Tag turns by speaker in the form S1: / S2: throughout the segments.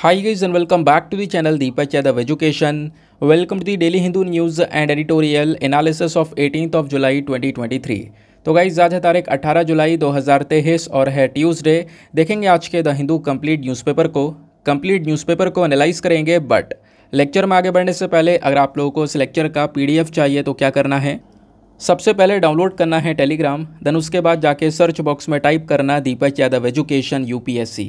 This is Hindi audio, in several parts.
S1: Hi guys and welcome back to Deepak Yadav education welcome to the daily Hindu news and editorial analysis of Analysis of July twenty twenty 2023. तो गाइज आज है तारीख 18 जुलाई 2023 और है ट्यूसडे देखेंगे आज के द हिंदू कंप्लीट न्यूज़पेपर को कंप्लीट न्यूज़पेपर को एनालाइज करेंगे बट लेक्चर में आगे बढ़ने से पहले अगर आप लोगों को इस लेक्चर का एफ चाहिए तो क्या करना है सबसे पहले डाउनलोड करना है टेलीग्राम देन उसके बाद जाके सर्च बॉक्स में टाइप करना दीपक यादव एजुकेशन यूपीएससी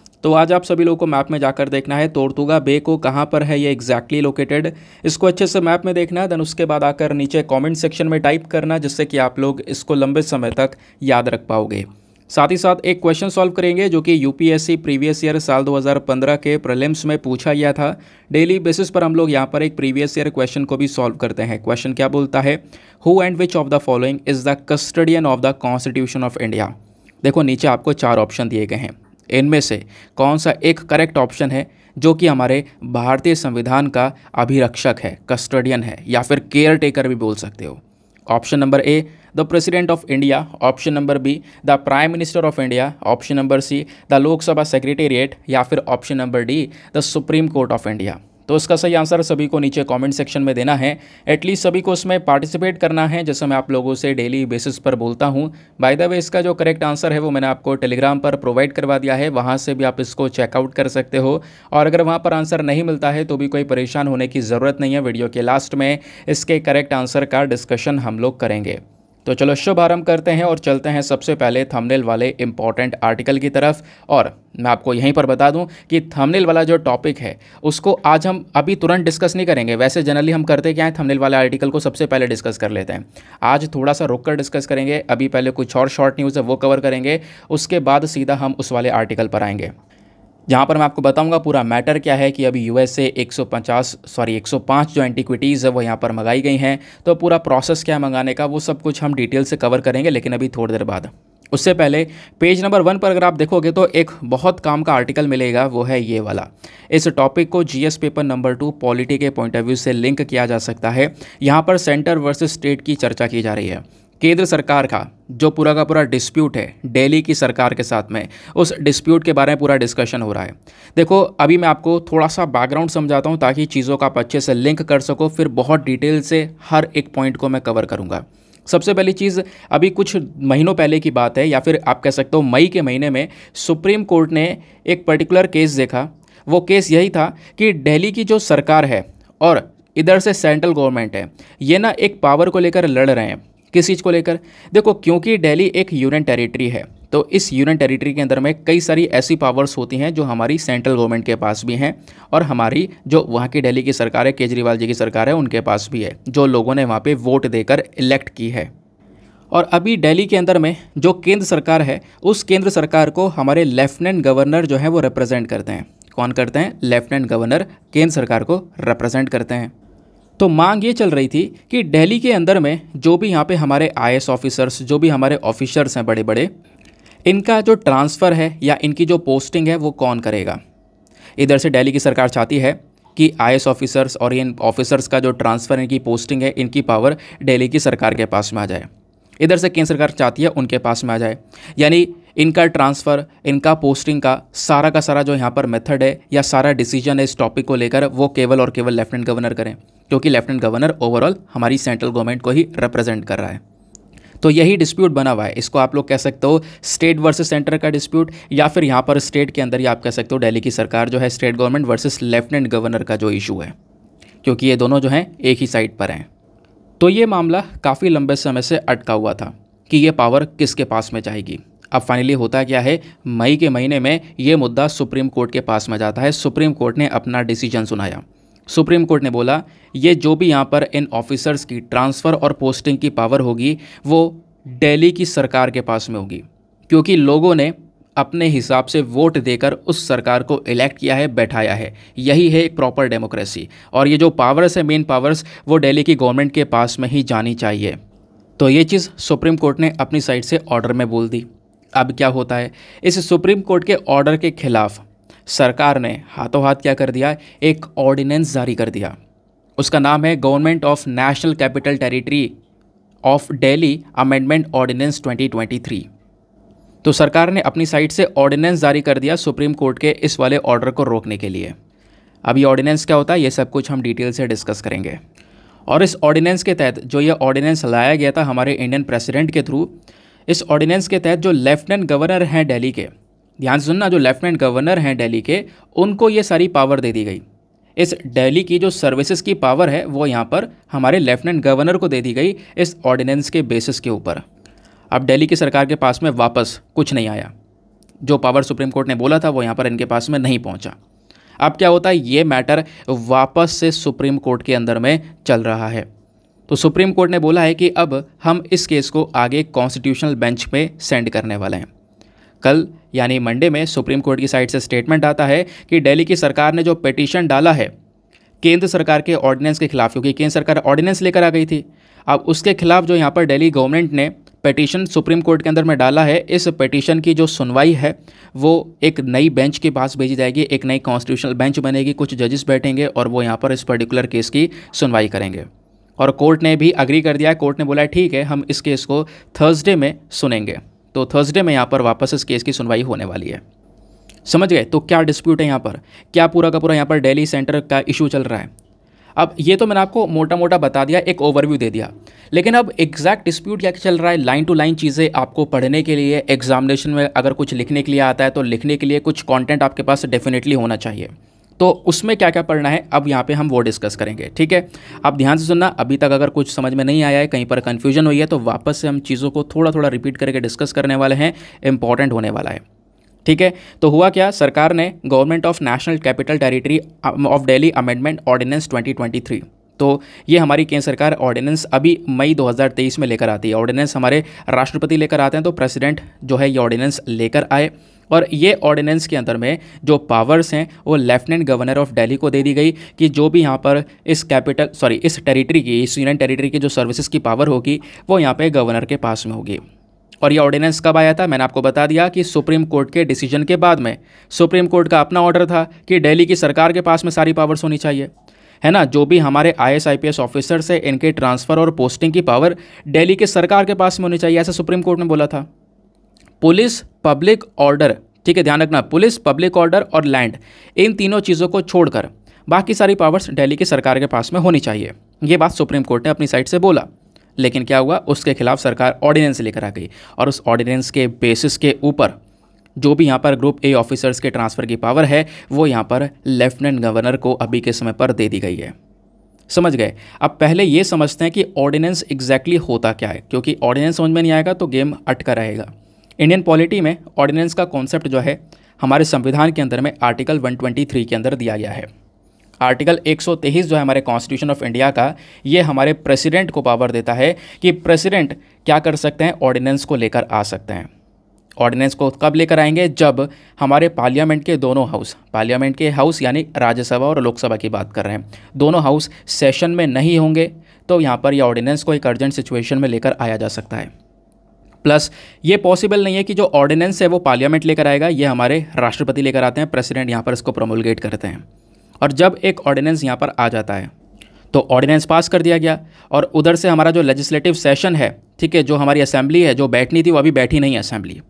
S1: तो आज आप सभी लोगों को मैप में जाकर देखना है तोरतुगा बे को कहाँ पर है ये एग्जैक्टली लोकेटेड इसको अच्छे से मैप में देखना है देन उसके बाद आकर नीचे कॉमेंट सेक्शन में टाइप करना जिससे कि आप लोग इसको लंबे समय तक याद रख पाओगे साथ ही साथ एक क्वेश्चन सॉल्व करेंगे जो कि यूपीएससी प्रीवियस ईयर साल 2015 के प्रलिम्स में पूछा गया था डेली बेसिस पर हम लोग यहाँ पर एक प्रीवियस ईयर क्वेश्चन को भी सॉल्व करते हैं क्वेश्चन क्या बोलता है who and which of the following is the custodian of the constitution of India देखो नीचे आपको चार ऑप्शन दिए गए हैं इनमें से कौन सा एक करेक्ट ऑप्शन है जो कि हमारे भारतीय संविधान का अभिरक्षक है कस्टोडियन है या फिर केयर टेकर भी बोल सकते हो option number A the president of India option number B the prime minister of India option number C the Lok Sabha secretariat या फिर option number D the supreme court of India तो उसका सही आंसर सभी को नीचे कमेंट सेक्शन में देना है एटलीस्ट सभी को उसमें पार्टिसिपेट करना है जैसे मैं आप लोगों से डेली बेसिस पर बोलता हूँ बाय द वे इसका जो करेक्ट आंसर है वो मैंने आपको टेलीग्राम पर प्रोवाइड करवा दिया है वहाँ से भी आप इसको चेकआउट कर सकते हो और अगर वहाँ पर आंसर नहीं मिलता है तो भी कोई परेशान होने की ज़रूरत नहीं है वीडियो के लास्ट में इसके करेक्ट आंसर का डिस्कशन हम लोग करेंगे तो चलो शुभारंभ करते हैं और चलते हैं सबसे पहले थंबनेल वाले इम्पॉर्टेंट आर्टिकल की तरफ और मैं आपको यहीं पर बता दूं कि थंबनेल वाला जो टॉपिक है उसको आज हम अभी तुरंत डिस्कस नहीं करेंगे वैसे जनरली हम करते क्या है थंबनेल वाले आर्टिकल को सबसे पहले डिस्कस कर लेते हैं आज थोड़ा सा रुक कर डिस्कस करेंगे अभी पहले कुछ और शॉर्ट न्यूज़ है वो कवर करेंगे उसके बाद सीधा हम उस वाले आर्टिकल पर आएंगे यहाँ पर मैं आपको बताऊंगा पूरा मैटर क्या है कि अभी यूएसए 150 सॉरी 105 जो एंटीक्विटीज़ है वो यहाँ पर मंगाई गई हैं तो पूरा प्रोसेस क्या है मंगाने का वो सब कुछ हम डिटेल से कवर करेंगे लेकिन अभी थोड़ी देर बाद उससे पहले पेज नंबर वन पर अगर आप देखोगे तो एक बहुत काम का आर्टिकल मिलेगा वो है ये वाला इस टॉपिक को GS paper number two polity के पॉइंट ऑफ व्यू से लिंक किया जा सकता है यहाँ पर सेंटर वर्सेस स्टेट की चर्चा की जा रही है केंद्र सरकार का जो पूरा का पूरा डिस्प्यूट है दिल्ली की सरकार के साथ में उस डिस्प्यूट के बारे में पूरा डिस्कशन हो रहा है देखो अभी मैं आपको थोड़ा सा बैकग्राउंड समझाता हूँ ताकि चीज़ों का आप अच्छे से लिंक कर सको फिर बहुत डिटेल से हर एक पॉइंट को मैं कवर करूँगा सबसे पहली चीज़ अभी कुछ महीनों पहले की बात है या फिर आप कह सकते हो मई के महीने में सुप्रीम कोर्ट ने एक पर्टिकुलर केस देखा वो केस यही था कि दिल्ली की जो सरकार है और इधर से सेंट्रल गवर्नमेंट है ये ना एक पावर को लेकर लड़ रहे हैं किस चीज़ को लेकर देखो क्योंकि डेली एक यूनियन टेरिटरी है तो इस यूनियन टेरिटरी के अंदर में कई सारी ऐसी पावर्स होती हैं जो हमारी सेंट्रल गवर्नमेंट के पास भी हैं और हमारी जो वहाँ की दिल्ली की सरकार है केजरीवाल जी की सरकार है उनके पास भी है जो लोगों ने वहाँ पे वोट देकर इलेक्ट की है और अभी दिल्ली के अंदर में जो केंद्र सरकार है उस केंद्र सरकार को हमारे लेफ्टिनेंट गवर्नर जो हैं वो रिप्रेजेंट करते हैं कौन करते हैं लेफ्टिनेंट गवर्नर केंद्र सरकार को रिप्रेजेंट करते हैं तो मांग ये चल रही थी कि दिल्ली के अंदर में जो भी यहाँ पे हमारे आई ऑफिसर्स जो भी हमारे ऑफिसर्स हैं बड़े बड़े इनका जो ट्रांसफ़र है या इनकी जो पोस्टिंग है वो कौन करेगा इधर से दिल्ली की सरकार चाहती है कि आई ऑफिसर्स और इन ऑफिसर्स का जो ट्रांसफ़र इनकी पोस्टिंग है इनकी पावर दिल्ली की सरकार के पास में आ जाए इधर से केंद्र सरकार चाहती है उनके पास में आ जाए यानी इनका ट्रांसफ़र इनका पोस्टिंग का सारा का सारा जो यहाँ पर मेथड है या सारा डिसीजन है इस टॉपिक को लेकर वो केवल और केवल लेफ्टिनेंट गवर्नर करें क्योंकि लेफ्टिनेंट गवर्नर ओवरऑल हमारी सेंट्रल गवर्नमेंट को ही रिप्रेजेंट कर रहा है तो यही डिस्प्यूट बना हुआ है इसको आप लोग कह सकते हो स्टेट वर्सेस सेंटर का डिस्प्यूट या फिर यहाँ पर स्टेट के अंदर ही आप कह सकते हो दिल्ली की सरकार जो है state government versus lieutenant governor का जो इशू है क्योंकि ये दोनों जो हैं एक ही साइड पर हैं तो ये मामला काफ़ी लंबे समय से अटका हुआ था कि ये पावर किसके पास में जाएगी अब फाइनली होता क्या है मई के महीने में ये मुद्दा सुप्रीम कोर्ट के पास में जाता है सुप्रीम कोर्ट ने अपना डिसीजन सुनाया सुप्रीम कोर्ट ने बोला ये जो भी यहाँ पर इन ऑफिसर्स की ट्रांसफ़र और पोस्टिंग की पावर होगी वो दिल्ली की सरकार के पास में होगी क्योंकि लोगों ने अपने हिसाब से वोट देकर उस सरकार को इलेक्ट किया है बैठाया है यही है एक प्रॉपर डेमोक्रेसी और ये जो पावर्स है मेन पावर्स वो दिल्ली की गवर्नमेंट के पास में ही जानी चाहिए तो ये चीज़ सुप्रीम कोर्ट ने अपनी साइड से ऑर्डर में बोल दी अब क्या होता है इस सुप्रीम कोर्ट के ऑर्डर के खिलाफ सरकार ने हाथों हाथ क्या कर दिया एक ऑर्डिनेंस जारी कर दिया उसका नाम है government of national capital territory of Delhi amendment ordinance 2023 तो सरकार ने अपनी साइड से ऑर्डिनेंस जारी कर दिया सुप्रीम कोर्ट के इस वाले ऑर्डर को रोकने के लिए अब ये ऑर्डिनेंस क्या होता है ये सब कुछ हम डिटेल से डिस्कस करेंगे और इस ऑर्डिनेंस के तहत जो ये ऑर्डिनेंस लाया गया था हमारे इंडियन प्रेसिडेंट के थ्रू इस ऑर्डिनेंस के तहत जो लेफ्टिनेंट गवर्नर हैं दिल्ली के ध्यान सुनना जो लेफ्टिनेंट गवर्नर हैं दिल्ली के उनको ये सारी पावर दे दी गई इस दिल्ली की जो सर्विसेज की पावर है वो यहाँ पर हमारे लेफ्टिनेंट गवर्नर को दे दी गई इस ऑर्डिनेंस के बेसिस के ऊपर अब दिल्ली की सरकार के पास में वापस कुछ नहीं आया जो पावर सुप्रीम कोर्ट ने बोला था वो यहाँ पर इनके पास में नहीं पहुँचा अब क्या होता है ये मैटर वापस से सुप्रीम कोर्ट के अंदर में चल रहा है तो सुप्रीम कोर्ट ने बोला है कि अब हम इस केस को आगे कॉन्स्टिट्यूशनल बेंच में सेंड करने वाले हैं कल यानी मंडे में सुप्रीम कोर्ट की साइड से स्टेटमेंट आता है कि दिल्ली की सरकार ने जो पिटीशन डाला है केंद्र सरकार के ऑर्डिनेंस के खिलाफ क्योंकि केंद्र सरकार ऑर्डिनेंस लेकर आ गई थी अब उसके खिलाफ जो यहाँ पर दिल्ली गवर्नमेंट ने पटिशन सुप्रीम कोर्ट के अंदर में डाला है इस पटिशन की जो सुनवाई है वो एक नई बेंच के पास भेजी जाएगी एक नई कॉन्स्टिट्यूशनल बेंच बनेगी कुछ जजेस बैठेंगे और वो यहाँ पर इस पर्टिकुलर केस की सुनवाई करेंगे और कोर्ट ने भी अग्री कर दिया है कोर्ट ने बोला ठीक है हम इस केस को थर्सडे में सुनेंगे तो थर्सडे में यहाँ पर वापस इस केस की सुनवाई होने वाली है समझ गए तो क्या डिस्प्यूट है यहाँ पर क्या पूरा का पूरा यहाँ पर डेली सेंटर का इशू चल रहा है अब ये तो मैंने आपको मोटा मोटा बता दिया एक ओवरव्यू दे दिया लेकिन अब एग्जैक्ट डिस्प्यूट क्या चल रहा है लाइन टू लाइन चीज़ें आपको पढ़ने के लिए एग्जामिनेशन में अगर कुछ लिखने के लिए आता है तो लिखने के लिए कुछ कॉन्टेंट आपके पास डेफिनेटली होना चाहिए तो उसमें क्या क्या पढ़ना है अब यहाँ पे हम वो डिस्कस करेंगे ठीक है आप ध्यान से सुनना अभी तक अगर कुछ समझ में नहीं आया है कहीं पर कन्फ्यूजन हुई है तो वापस से हम चीज़ों को थोड़ा थोड़ा रिपीट करके डिस्कस करने वाले हैं इंपॉर्टेंट होने वाला है ठीक है तो हुआ क्या सरकार ने government of national capital territory of Delhi amendment ordinance 2023 तो ये हमारी केंद्र सरकार ऑर्डिनेंस अभी मई 2023 में लेकर आती है ऑर्डिनेंस हमारे राष्ट्रपति लेकर आते हैं तो प्रेसिडेंट जो है ये ऑर्डिनेंस लेकर आए और ये ऑर्डिनेंस के अंदर में जो पावर्स हैं वो लेफ्टिनेंट गवर्नर ऑफ दिल्ली को दे दी गई कि जो भी यहाँ पर इस कैपिटल सॉरी इस टेरिटरी की इस यूनियन टेरिटरी की जो सर्विसेज की पावर होगी वो यहाँ पे गवर्नर के पास में होगी और ये ऑर्डिनेंस कब आया था मैंने आपको बता दिया कि सुप्रीम कोर्ट के डिसीजन के बाद में सुप्रीम कोर्ट का अपना ऑर्डर था कि डेली की सरकार के पास में सारी पावर्स होनी चाहिए है ना जो भी हमारे I S I P S officers है इनके ट्रांसफ़र और पोस्टिंग की पावर डेली के सरकार के पास में होनी चाहिए ऐसा सुप्रीम कोर्ट ने बोला था पुलिस पब्लिक ऑर्डर ठीक है ध्यान रखना पुलिस पब्लिक ऑर्डर और लैंड इन तीनों चीज़ों को छोड़कर बाकी सारी पावर्स डेली की सरकार के पास में होनी चाहिए ये बात सुप्रीम कोर्ट ने अपनी साइड से बोला लेकिन क्या हुआ उसके खिलाफ सरकार ऑर्डिनेंस लेकर आ गई और उस ऑर्डिनेंस के बेसिस के ऊपर जो भी यहाँ पर ग्रुप ए ऑफिसर्स के ट्रांसफ़र की पावर है वो यहाँ पर लेफ्टिनेंट गवर्नर को अभी के समय पर दे दी गई है समझ गए अब पहले ये समझते हैं कि ऑर्डिनेंस एग्जैक्टली होता क्या है क्योंकि ऑर्डिनेंस समझ में नहीं आएगा तो गेम अटका रहेगा इंडियन पॉलिटी में ऑर्डिनेंस का कॉन्सेप्ट जो है हमारे संविधान के अंदर में आर्टिकल 123 के अंदर दिया गया है आर्टिकल 123 जो है हमारे कॉन्स्टिट्यूशन ऑफ इंडिया का ये हमारे प्रेसिडेंट को पावर देता है कि प्रेसिडेंट क्या कर सकते हैं ऑर्डिनेंस को लेकर आ सकते हैं ऑर्डिनेंस को कब लेकर आएंगे जब हमारे पार्लियामेंट के दोनों हाउस पार्लियामेंट के हाउस यानी राज्यसभा और लोकसभा की बात कर रहे हैं दोनों हाउस सेशन में नहीं होंगे तो यहाँ पर यह ऑर्डिनेंस को एक अर्जेंट सिचुएशन में लेकर आया जा सकता है प्लस ये पॉसिबल नहीं है कि जो ऑर्डिनेंस है वो पार्लियामेंट लेकर आएगा ये हमारे राष्ट्रपति लेकर आते हैं प्रेसिडेंट यहाँ पर इसको प्रोमोलगेट करते हैं और जब एक ऑर्डिनेंस यहाँ पर आ जाता है तो ऑर्डिनेंस पास कर दिया गया और उधर से हमारा जो लेजिस्लेटिव सेशन है ठीक है जो हमारी असेंबली है जो बैठनी थी वो अभी बैठी नहीं है असेंबली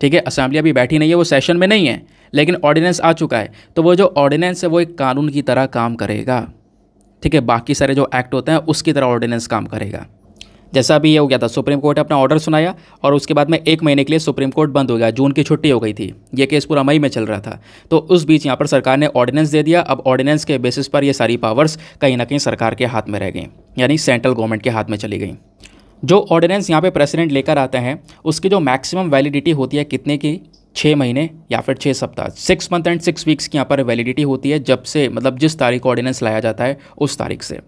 S1: ठीक है असेंबली अभी बैठी नहीं है वो सेशन में नहीं है लेकिन ऑर्डिनेंस आ चुका है तो वो जो ऑर्डिनेंस है वो एक कानून की तरह काम करेगा ठीक है बाकी सारे जो एक्ट होते हैं उसकी तरह ऑर्डिनेंस काम करेगा जैसा भी ये हो गया था सुप्रीम कोर्ट ने अपना ऑर्डर सुनाया और उसके बाद में एक महीने के लिए सुप्रीम कोर्ट बंद हो गया जून की छुट्टी हो गई थी ये केस पूरा मई में चल रहा था तो उस बीच यहाँ पर सरकार ने ऑर्डिनेंस दे दिया अब ऑर्डिनेंस के बेसिस पर ये सारी पावर्स कहीं ना कहीं सरकार के हाथ में रह गई यानी सेंट्रल गवर्नमेंट के हाथ में चली गई जो ऑर्डिनेंस यहाँ पर प्रेसिडेंट लेकर आते हैं उसकी जो मैक्सिमम वैलिडिटी होती है कितने की छः महीने या फिर छः सप्ताह six month and six weeks की यहाँ पर वैलिडिटी होती है जब से मतलब जिस तारीख को ऑर्डिनेंस लाया जाता है उस तारीख से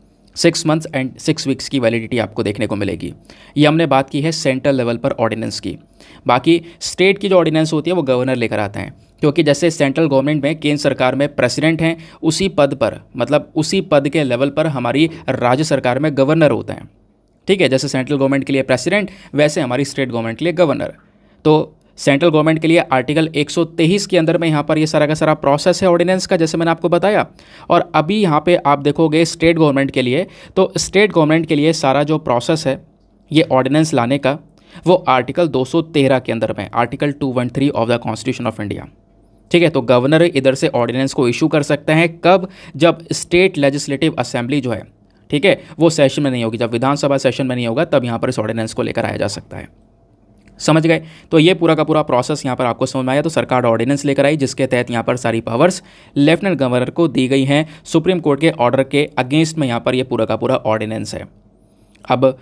S1: six months and six weeks की वैलिडिटी आपको देखने को मिलेगी ये हमने बात की है सेंट्रल लेवल पर ऑर्डिनेंस की बाकी स्टेट की जो ऑर्डिनेंस होती है वो गवर्नर लेकर आते हैं क्योंकि जैसे सेंट्रल गवर्नमेंट में केंद्र सरकार में प्रेसिडेंट हैं उसी पद पर मतलब उसी पद के लेवल पर हमारी राज्य सरकार में गवर्नर होते हैं ठीक है जैसे सेंट्रल गवर्नमेंट के लिए प्रेसिडेंट वैसे हमारी स्टेट गवर्नमेंट के लिए गवर्नर तो सेंट्रल गवर्नमेंट के लिए आर्टिकल 123 के अंदर में यहाँ पर ये सारा का सारा प्रोसेस है ऑर्डिनेंस का जैसे मैंने आपको बताया और अभी यहाँ पे आप देखोगे स्टेट गवर्नमेंट के लिए तो स्टेट गवर्नमेंट के लिए सारा जो प्रोसेस है ये ऑर्डिनेंस लाने का वो आर्टिकल 213 के अंदर में article 213 of the constitution of India ठीक है तो गवर्नर इधर से ऑर्डिनेंस को इशू कर सकते हैं कब जब स्टेट लेजिस्लेटिव असेंबली जो है ठीक है वो सेशन में नहीं होगी जब विधानसभा सेशन में नहीं होगा तब यहाँ पर इस ऑर्डिनेंस को लेकर आया जा सकता है समझ गए तो ये पूरा का पूरा प्रोसेस यहाँ पर आपको समझ में आया तो सरकार ऑर्डिनेंस लेकर आई जिसके तहत यहाँ पर सारी पावर्स लेफ्टिनेंट गवर्नर को दी गई हैं सुप्रीम कोर्ट के ऑर्डर के अगेंस्ट में यहाँ पर ये पूरा का पूरा ऑर्डिनेंस है अब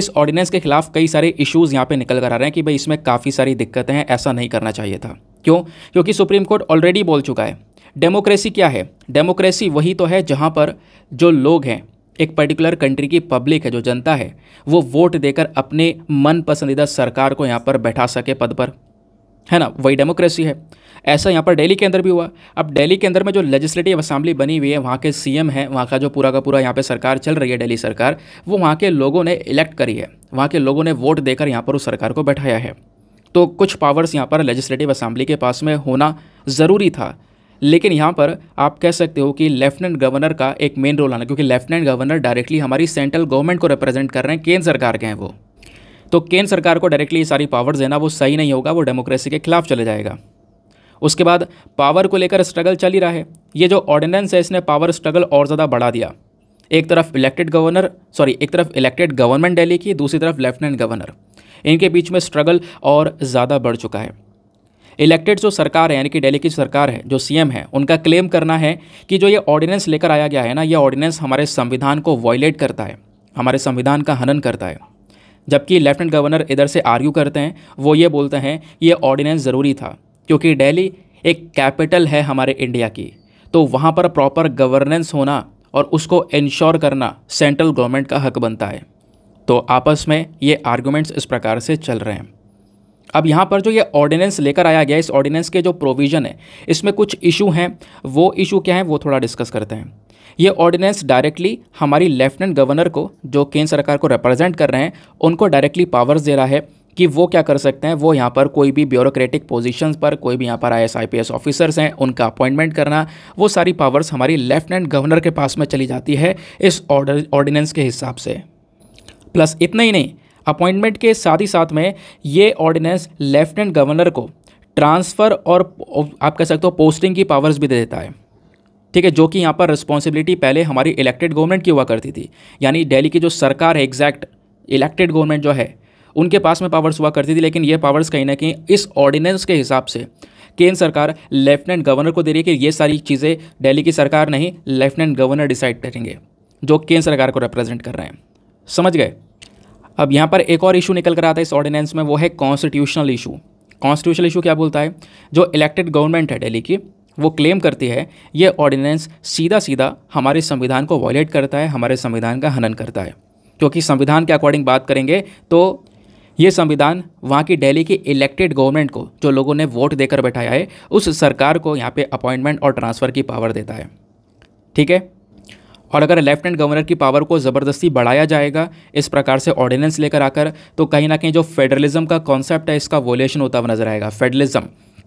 S1: इस ऑर्डिनेंस के खिलाफ कई सारे इश्यूज़ यहाँ पे निकल कर आ रहे हैं कि भाई इसमें काफ़ी सारी दिक्कतें हैं ऐसा नहीं करना चाहिए था क्यों क्योंकि सुप्रीम कोर्ट ऑलरेडी बोल चुका है डेमोक्रेसी क्या है डेमोक्रेसी वही तो है जहाँ पर जो लोग हैं एक पर्टिकुलर कंट्री की पब्लिक है जो जनता है वो वोट देकर अपने मन पसंदीदा सरकार को यहाँ पर बैठा सके पद पर है ना वही डेमोक्रेसी है ऐसा यहाँ पर दिल्ली के अंदर भी हुआ अब दिल्ली के अंदर में जो लेजिस्लेटिव असम्बली बनी हुई है वहाँ के सीएम हैं वहाँ का जो पूरा का पूरा यहाँ पे सरकार चल रही है दिल्ली सरकार वो वहाँ के लोगों ने इलेक्ट करी है वहाँ के लोगों ने वोट देकर यहाँ पर उस सरकार को बैठाया है तो कुछ पावर्स यहाँ पर लेजिस्लेटिव असम्बली के पास में होना ज़रूरी था लेकिन यहाँ पर आप कह सकते हो कि लेफ्टिनेंट गवर्नर का एक मेन रोल आना क्योंकि लेफ्टिनेंट गवर्नर डायरेक्टली हमारी सेंट्रल गवर्नमेंट को रिप्रेजेंट कर रहे हैं केंद्र सरकार के हैं वो तो केंद्र सरकार को डायरेक्टली ये सारी पावर्स देना वो सही नहीं होगा वो डेमोक्रेसी के खिलाफ चले जाएगा उसके बाद पावर को लेकर स्ट्रगल चल ही रहा है ये जो ऑर्डिनेंस है इसने पावर स्ट्रगल और ज़्यादा बढ़ा दिया एक तरफ इलेक्टेड गवर्नर सॉरी एक तरफ इलेक्टेड गवर्नमेंट डेली की दूसरी तरफ लेफ्टिनेंट गवर्नर इनके बीच में स्ट्रगल और ज़्यादा बढ़ चुका है इलेक्टेड जो सरकार है यानी कि दिल्ली की सरकार है जो सीएम है उनका क्लेम करना है कि जो ये ऑर्डिनेंस लेकर आया गया है ना ये ऑर्डिनेंस हमारे संविधान को वॉयलेट करता है हमारे संविधान का हनन करता है जबकि लेफ्टिनेंट गवर्नर इधर से आर्ग्यू करते हैं वो ये बोलते हैं ये ऑर्डिनेंस ज़रूरी था क्योंकि डेली एक कैपिटल है हमारे इंडिया की तो वहाँ पर प्रॉपर गवर्नेंस होना और उसको इंश्योर करना सेंट्रल गवर्नमेंट का हक बनता है तो आपस में ये आर्ग्यूमेंट्स इस प्रकार से चल रहे हैं अब यहाँ पर जो ये ऑर्डिनेंस लेकर आया गया इस ऑर्डिनेंस के जो प्रोविज़न है इसमें कुछ इशू हैं वो इशू क्या है वो थोड़ा डिस्कस करते हैं ये ऑर्डिनेंस डायरेक्टली हमारी लेफ्टिनेंट गवर्नर को जो केंद्र सरकार को रिप्रेजेंट कर रहे हैं उनको डायरेक्टली पावर्स दे रहा है कि वो क्या कर सकते हैं वो यहाँ पर कोई भी ब्यूरोक्रेटिक पोजीशंस पर कोई भी यहाँ पर आई एस ऑफिसर्स हैं उनका अपॉइंटमेंट करना वो सारी पावर्स हमारी लेफ्टिनेंट गवर्नर के पास में चली जाती है इस ऑर्डर ऑर्डिनेंस के हिसाब से प्लस इतना ही नहीं अपॉइंटमेंट के साथ ही साथ में ये ऑर्डिनेंस लेफ्टिनेंट गवर्नर को ट्रांसफ़र और आप कह सकते हो पोस्टिंग की पावर्स भी दे देता है ठीक है जो कि यहाँ पर रिस्पॉन्सिबिलिटी पहले हमारी इलेक्टेड गवर्नमेंट की हुआ करती थी यानी दिल्ली की जो सरकार है एग्जैक्ट इलेक्टेड गवर्नमेंट जो है उनके पास में पावर्स हुआ करती थी लेकिन ये पावर्स कहीं ना कहीं इस ऑर्डिनेंस के हिसाब से केंद्र सरकार लेफ्टिनेंट गवर्नर को दे रही है कि ये सारी चीज़ें दिल्ली की सरकार नहीं लेफ्टिनेंट गवर्नर डिसाइड करेंगे जो केंद्र सरकार को रिप्रेजेंट कर रहे हैं समझ गए अब यहाँ पर एक और इशू निकल कर आता है इस ऑर्डिनेंस में वो है कॉन्स्टिट्यूशनल इशू कॉन्स्टिट्यूशनल इशू क्या बोलता है जो इलेक्टेड गवर्नमेंट है डेली की वो क्लेम करती है ये ऑर्डिनेंस सीधा सीधा हमारे संविधान को वॉयलेट करता है हमारे संविधान का हनन करता है क्योंकि संविधान के अकॉर्डिंग बात करेंगे तो ये संविधान वहाँ की डेली की इलेक्टेड गवर्नमेंट को जो लोगों ने वोट देकर बैठाया है उस सरकार को यहाँ पे अपॉइंटमेंट और ट्रांसफ़र की पावर देता है ठीक है और अगर लेफ्टिनेंट गवर्नर की पावर को ज़बरदस्ती बढ़ाया जाएगा इस प्रकार से ऑर्डिनेंस लेकर आकर तो कहीं ना कहीं जो फेडरलिज्म का कॉन्सेप्ट है इसका वोलेशन होता हुआ नजर आएगा फेडरलिज्म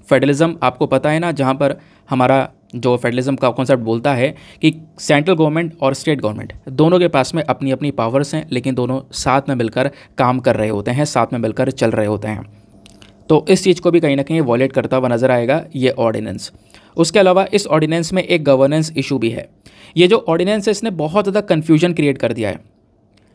S1: फेडरलिज्म आपको पता है ना जहाँ पर हमारा जो फेडरलिज्म का कॉन्सेप्ट बोलता है कि सेंट्रल गवर्नमेंट और स्टेट गवर्नमेंट दोनों के पास में अपनी अपनी पावर्स हैं लेकिन दोनों साथ में मिलकर काम कर रहे होते हैं साथ में मिलकर चल रहे होते हैं तो इस चीज़ को भी कहीं ना कहीं वॉलेट करता हुआ नज़र आएगा ये ऑर्डिनेंस उसके अलावा इस ऑर्डिनेंस में एक गवर्नेंस इशू भी है ये जो ऑर्डिनेंस है इसने बहुत ज़्यादा कन्फ्यूजन क्रिएट कर दिया है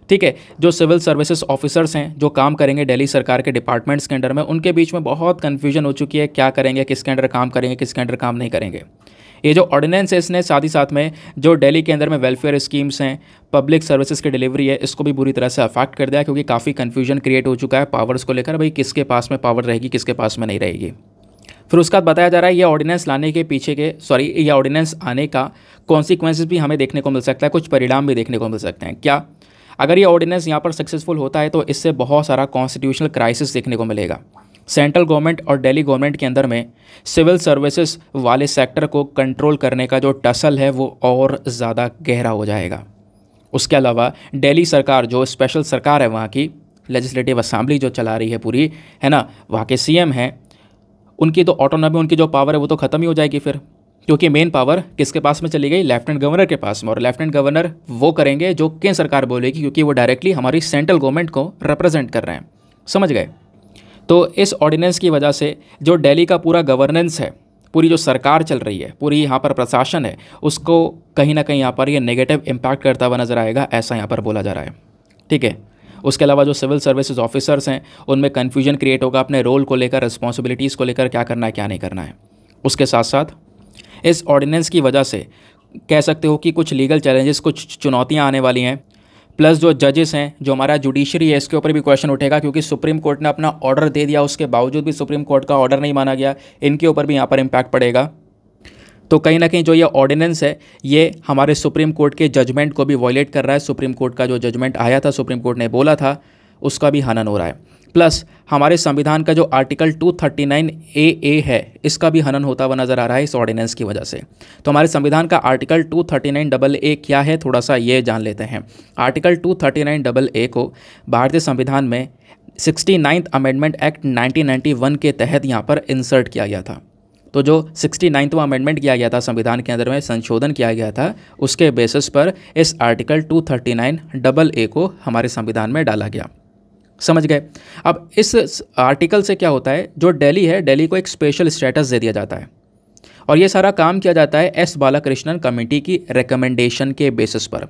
S1: ठीक है जो सिविल सर्विसेज ऑफिसर्स हैं जो काम करेंगे दिल्ली सरकार के डिपार्टमेंट्स के अंडर में उनके बीच में बहुत कन्फ्यूजन हो चुकी है क्या करेंगे किसके अंडर काम करेंगे किसके अंडर काम नहीं करेंगे ये जो ऑर्डिनेंस है इसने साथ ही साथ में जो दिल्ली के अंदर में वेलफेयर स्कीम्स हैं पब्लिक सर्विसेज की डिलीवरी है इसको भी बुरी तरह से अफेक्ट कर दिया क्योंकि काफ़ी कन्फ्यूजन क्रिएट हो चुका है पावर्स को लेकर भाई किसके पास में पावर रहेगी किसके पास में नहीं रहेगी फिर उसका बताया जा रहा है ये ऑर्डिनेंस लाने के पीछे के सॉरी ये ऑर्डिनेंस आने का कॉन्सिक्वेंस भी हमें देखने को मिल सकता है कुछ परिणाम भी देखने को मिल सकते हैं क्या अगर ये ऑर्डिनेंस यहाँ पर सक्सेसफुल होता है तो इससे बहुत सारा कॉन्स्टिट्यूशनल क्राइसिस देखने को मिलेगा सेंट्रल गवर्नमेंट और दिल्ली गवर्नमेंट के अंदर में सिविल सर्विसेज वाले सेक्टर को कंट्रोल करने का जो टसल है वो और ज़्यादा गहरा हो जाएगा उसके अलावा दिल्ली सरकार जो स्पेशल सरकार है वहाँ की लेजिस्लेटिव असम्बली जो चला रही है पूरी है ना वहाँ के सीएम हैं उनकी तो ऑटोनॉमी उनकी जो पावर है वो तो ख़त्म ही हो जाएगी फिर क्योंकि मेन पावर किसके पास में चली गई लेफ्टिनेंट गवर्नर के पास में और लेफ्टिनेंट गवर्नर वो करेंगे जो केंद्र सरकार बोलेगी क्योंकि वो डायरेक्टली हमारी सेंट्रल गवर्नमेंट को रिप्रेजेंट कर रहे हैं समझ गए तो इस ऑर्डिनेंस की वजह से जो दिल्ली का पूरा गवर्नेंस है पूरी जो सरकार चल रही है पूरी यहाँ पर प्रशासन है उसको कहीं ना कहीं यहाँ पर ये नेगेटिव इम्पैक्ट करता हुआ नज़र आएगा ऐसा यहाँ पर बोला जा रहा है ठीक है उसके अलावा जो सिविल सर्विसेज ऑफिसर्स हैं उनमें कन्फ्यूजन क्रिएट होगा अपने रोल को लेकर रिस्पॉन्सिबिलिटीज़ को लेकर क्या करना है क्या नहीं करना है उसके साथ साथ इस ऑर्डिनेंस की वजह से कह सकते हो कि कुछ लीगल चैलेंजेस कुछ चुनौतियाँ आने वाली हैं प्लस जो जजेस हैं जो हमारा जुडिशरी है इसके ऊपर भी क्वेश्चन उठेगा क्योंकि सुप्रीम कोर्ट ने अपना ऑर्डर दे दिया उसके बावजूद भी सुप्रीम कोर्ट का ऑर्डर नहीं माना गया इनके ऊपर भी यहाँ पर इम्पैक्ट पड़ेगा तो कहीं ना कहीं जो ये ऑर्डिनेंस है ये हमारे सुप्रीम कोर्ट के जजमेंट को भी वॉयलेट कर रहा है सुप्रीम कोर्ट का जो जजमेंट आया था सुप्रीम कोर्ट ने बोला था उसका भी हनन हो रहा है प्लस हमारे संविधान का जो आर्टिकल 239 ए ए है इसका भी हनन होता हुआ नज़र आ रहा है इस ऑर्डिनेंस की वजह से तो हमारे संविधान का आर्टिकल 239 डबल ए क्या है थोड़ा सा ये जान लेते हैं आर्टिकल 239 डबल ए को भारतीय संविधान में सिक्सटी नाइन्थ अमेंडमेंट एक्ट 1991 के तहत यहाँ पर इंसर्ट किया गया था तो जो सिक्सटी नाइन्थवा अमेंडमेंट किया गया था संविधान के अंदर में संशोधन किया गया था उसके बेसिस पर इस आर्टिकल 239 डबल ए को हमारे संविधान में डाला गया समझ गए अब इस आर्टिकल से क्या होता है जो डेली है डेली को एक स्पेशल स्टेटस दे दिया जाता है और ये सारा काम किया जाता है एस बालाकृष्णन कमेटी की रिकमेंडेशन के बेसिस पर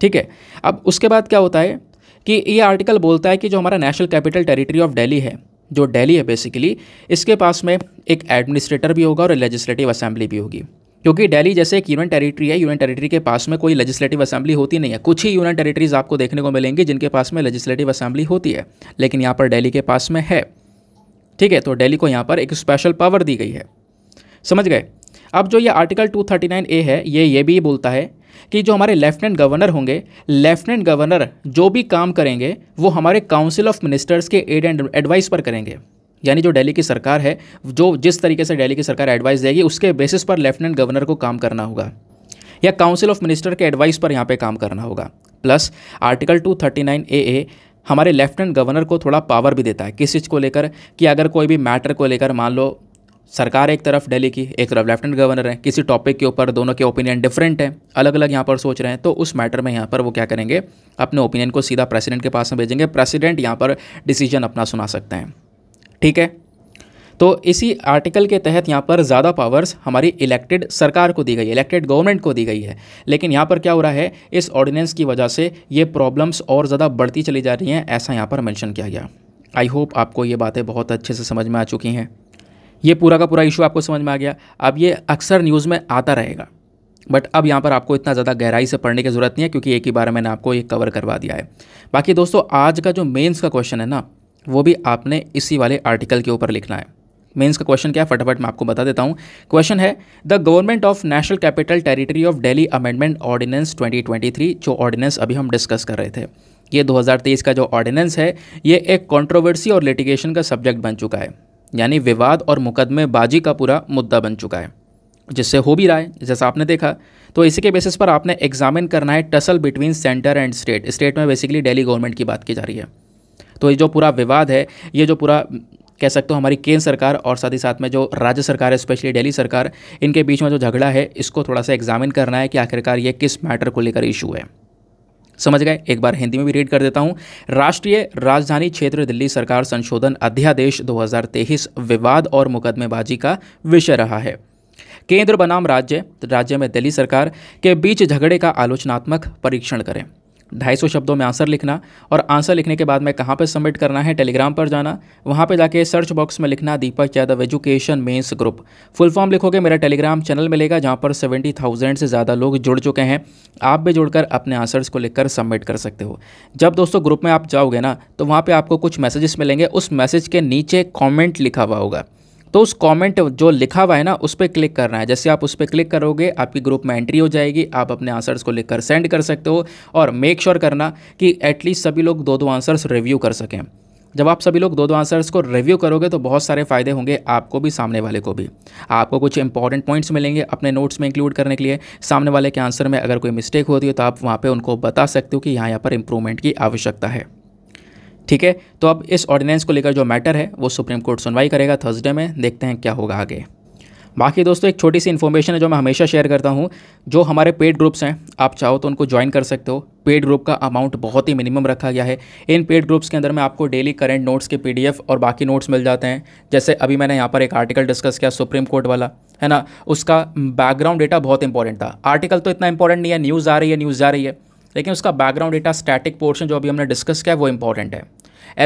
S1: ठीक है अब उसके बाद क्या होता है कि ये आर्टिकल बोलता है कि जो हमारा national capital territory of Delhi है जो डेली है बेसिकली इसके पास में एक एडमिनिस्ट्रेटर भी होगा और लेजिस्लेटिव असेंबली भी होगी क्योंकि दिल्ली जैसे एक यूनियन टेरिटरी है यूनियन टेरिटरी के पास में कोई लेजिस्लेटिव असेंबली होती नहीं है कुछ ही यूनियन टेरिटरीज आपको देखने को मिलेंगी जिनके पास में लेजिस्लेटिव असेंबली होती है लेकिन यहाँ पर डेली के पास में है ठीक है तो डेली को यहाँ पर एक स्पेशल पावर दी गई है समझ गए अब जो ये आर्टिकल 239 ए है ये ये भी बोलता है कि जो हमारे लेफ्टिनेंट गवर्नर होंगे लेफ्टिनेंट गवर्नर जो भी काम करेंगे वो हमारे काउंसिल ऑफ मिनिस्टर्स के एड एंड एडवाइस पर करेंगे यानी जो दिल्ली की सरकार है जो जिस तरीके से दिल्ली की सरकार एडवाइस देगी उसके बेसिस पर लेफ्टिनेंट गवर्नर को काम करना होगा या काउंसिल ऑफ मिनिस्टर के एडवाइस पर यहाँ पे काम करना होगा प्लस आर्टिकल 239 थर्टी ए हमारे लेफ्टिनेंट गवर्नर को थोड़ा पावर भी देता है किस चीज़ को लेकर कि अगर कोई भी मैटर को लेकर मान लो सरकार एक तरफ दिल्ली की एक तरफ लेफ्टिनेंट गवर्नर है किसी टॉपिक के ऊपर दोनों के ओपिनियन डिफरेंट हैं अलग अलग यहाँ पर सोच रहे हैं तो उस मैटर में यहाँ पर वो क्या करेंगे अपने ओपिनियन को सीधा प्रेसिडेंट के पास में भेजेंगे प्रेसिडेंट यहाँ पर डिसीजन अपना सुना सकते हैं ठीक है तो इसी आर्टिकल के तहत यहाँ पर ज़्यादा पावर्स हमारी इलेक्टेड सरकार को दी गई है इलेक्टेड गवर्नमेंट को दी गई है लेकिन यहाँ पर क्या हो रहा है इस ऑर्डिनेंस की वजह से ये प्रॉब्लम्स और ज़्यादा बढ़ती चली जा रही हैं ऐसा यहाँ पर मैंशन किया गया आई होप आपको ये बातें बहुत अच्छे से समझ में आ चुकी हैं ये पूरा का पूरा इशू आपको समझ में आ गया अब ये अक्सर न्यूज़ में आता रहेगा बट अब यहाँ पर आपको इतना ज़्यादा गहराई से पढ़ने की ज़रूरत नहीं है क्योंकि एक ही बार मैंने आपको ये कवर करवा दिया है बाकी दोस्तों आज का जो मेंस का क्वेश्चन है ना वो भी आपने इसी वाले आर्टिकल के ऊपर लिखना है मेंस का क्वेश्चन क्या है फटाफट मैं आपको बता देता हूँ क्वेश्चन है the government of national capital territory of Delhi amendment ordinance 2023 जो ऑर्डिनेंस अभी हम डिस्कस कर रहे थे ये 2023 का जो ऑर्डिनेंस है ये एक कंट्रोवर्सी और लिटिगेशन का सब्जेक्ट बन चुका है यानी विवाद और मुकदमेबाजी का पूरा मुद्दा बन चुका है जिससे हो भी रहा है जैसा आपने देखा तो इसी के बेसिस पर आपने एग्जामिन करना है tussle between centre and state state में बेसिकली डेली गवर्नमेंट की बात की जा रही है तो ये जो पूरा विवाद है ये जो पूरा कह सकते हो हमारी केंद्र सरकार और साथ ही साथ में जो राज्य सरकार है स्पेशली दिल्ली सरकार इनके बीच में जो झगड़ा है इसको थोड़ा सा एग्जामिन करना है कि आखिरकार ये किस मैटर को लेकर इशू है समझ गए एक बार हिंदी में भी रीड कर देता हूँ राष्ट्रीय राजधानी क्षेत्र दिल्ली सरकार संशोधन अध्यादेश 2023 विवाद और मुकदमेबाजी का विषय रहा है केंद्र बनाम राज्य राज्य में दिल्ली सरकार के बीच झगड़े का आलोचनात्मक परीक्षण करें ढाई सौ शब्दों में आंसर लिखना और आंसर लिखने के बाद में कहाँ पर सबमिट करना है टेलीग्राम पर जाना वहाँ पर जाके सर्च बॉक्स में लिखना Deepak Yadav education mains group full form लिखोगे मेरा टेलीग्राम चैनल मिलेगा जहाँ पर सेवेंटी थाउजेंड से ज़्यादा लोग जुड़ चुके हैं आप भी जुड़कर अपने आंसर्स को लिखकर सबमिट कर सकते हो जब दोस्तों ग्रुप में आप जाओगे ना तो वहाँ पर आपको कुछ मैसेजेस मिलेंगे उस मैसेज के नीचे कॉमेंट लिखा हुआ होगा तो उस कमेंट जो लिखा हुआ है ना उस पर क्लिक करना है जैसे आप उस पर क्लिक करोगे आपकी ग्रुप में एंट्री हो जाएगी आप अपने आंसर्स को लिखकर सेंड कर सकते हो और मेक श्योर sure करना कि एटलीस्ट सभी लोग दो दो आंसर्स रिव्यू कर सकें जब आप सभी लोग दो दो आंसर्स को रिव्यू करोगे तो बहुत सारे फ़ायदे होंगे आपको भी सामने वाले को भी आपको कुछ इंपॉर्टेंट पॉइंट्स मिलेंगे अपने नोट्स में इंक्लूड करने के लिए सामने वाले के आंसर में अगर कोई मिस्टेक होती है तो आप वहाँ पर उनको बता सकते हो कि यहाँ यहाँ पर इंप्रूवमेंट की आवश्यकता है ठीक है तो अब इस ऑर्डिनेंस को लेकर जो मैटर है वो सुप्रीम कोर्ट सुनवाई करेगा थर्सडे में देखते हैं क्या होगा आगे बाकी दोस्तों एक छोटी सी इन्फॉर्मेशन है जो मैं हमेशा शेयर करता हूँ जो हमारे पेड ग्रुप्स हैं आप चाहो तो उनको ज्वाइन कर सकते हो पेड ग्रुप का अमाउंट बहुत ही मिनिमम रखा गया है इन पेड ग्रुप्स के अंदर में आपको डेली करेंट नोट्स के पी और बाकी नोट्स मिल जाते हैं जैसे अभी मैंने यहाँ पर एक आर्टिकल डिस्कस किया सुप्रीम कोर्ट वाला है ना उसका बैकग्राउंड डेटा बहुत इंपॉर्टेंट था आर्टिकल तो इतना इंपॉर्टेंट नहीं है न्यूज़ आ रही है न्यूज़ जा रही है लेकिन उसका बैकग्राउंड डेटा स्टैटिक पोर्शन जो अभी हमने डिस्कस किया है वो इंपॉर्टेंट है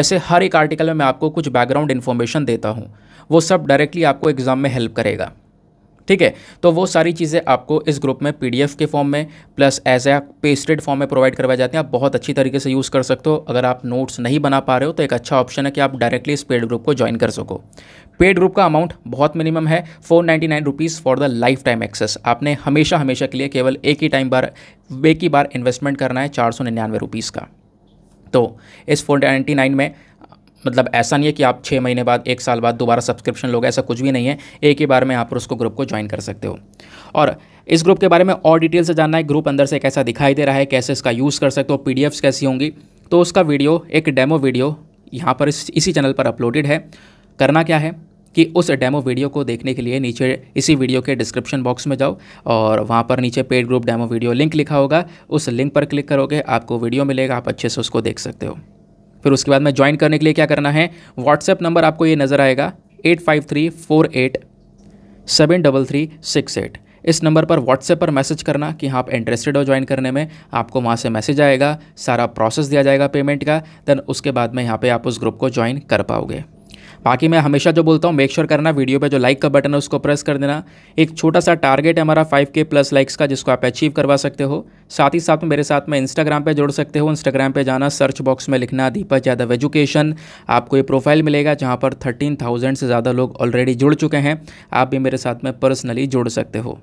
S1: ऐसे हर एक आर्टिकल में मैं आपको कुछ बैकग्राउंड इन्फॉर्मेशन देता हूँ वो सब डायरेक्टली आपको एग्ज़ाम में हेल्प करेगा ठीक है तो वो सारी चीज़ें आपको इस ग्रुप में पीडीएफ के फॉर्म में plus as a pasted form में प्रोवाइड करवाए जाते हैं आप बहुत अच्छी तरीके से यूज़ कर सकते हो अगर आप नोट्स नहीं बना पा रहे हो तो एक अच्छा ऑप्शन है कि आप डायरेक्टली इस पेड ग्रुप को ज्वाइन कर सको पेड ग्रुप का अमाउंट बहुत मिनिमम है four ninety nine rupees for the lifetime access आपने हमेशा हमेशा के लिए केवल एक ही टाइम बार एक ही बार इन्वेस्टमेंट करना है चार सौ निन्यानवे रुपीज़ का तो इस फोर नाइन्टी नाइन में मतलब ऐसा नहीं है कि आप छः महीने बाद एक साल बाद दोबारा सब्सक्रिप्शन लोगे ऐसा कुछ भी नहीं है एक ही बार में आप उसको ग्रुप को ज्वाइन कर सकते हो और इस ग्रुप के बारे में और डिटेल से जानना है ग्रुप अंदर से कैसा दिखाई दे रहा है कैसे इसका यूज़ कर सकते हो पी कैसी होंगी तो उसका वीडियो एक डेमो वीडियो यहाँ पर इसी चैनल पर अपलोडेड है करना क्या है कि उस डेमो वीडियो को देखने के लिए नीचे इसी वीडियो के डिस्क्रिप्शन बॉक्स में जाओ और वहाँ पर नीचे paid group demo video link लिखा होगा उस लिंक पर क्लिक करोगे आपको वीडियो मिलेगा आप अच्छे से उसको देख सकते हो फिर उसके बाद में ज्वाइन करने के लिए क्या करना है व्हाट्सएप नंबर आपको ये नज़र आएगा eight five three four eight seven double three six eight इस नंबर पर व्हाट्सएप पर मैसेज करना कि हाँ आप इंटरेस्टेड हो ज्वाइन करने में आपको वहाँ से मैसेज आएगा सारा प्रोसेस दिया जाएगा पेमेंट का देन उसके बाद में यहाँ पे आप उस ग्रुप को ज्वाइन कर पाओगे बाकी मैं हमेशा जो बोलता हूँ मेक श्योर करना वीडियो पे जो लाइक का बटन है उसको प्रेस कर देना एक छोटा सा टारगेट है हमारा 5k प्लस लाइक्स का जिसको आप अचीव करवा सकते हो साथ ही साथ में मेरे साथ में इंस्टाग्राम पे जोड़ सकते हो इंस्टाग्राम पे जाना सर्च बॉक्स में लिखना दीपक यादव एजुकेशन आपको ये प्रोफाइल मिलेगा जहाँ पर थर्टीन से ज़्यादा लोग ऑलरेडी जुड़ चुके हैं आप भी मेरे साथ में पर्सनली जुड़ सकते हो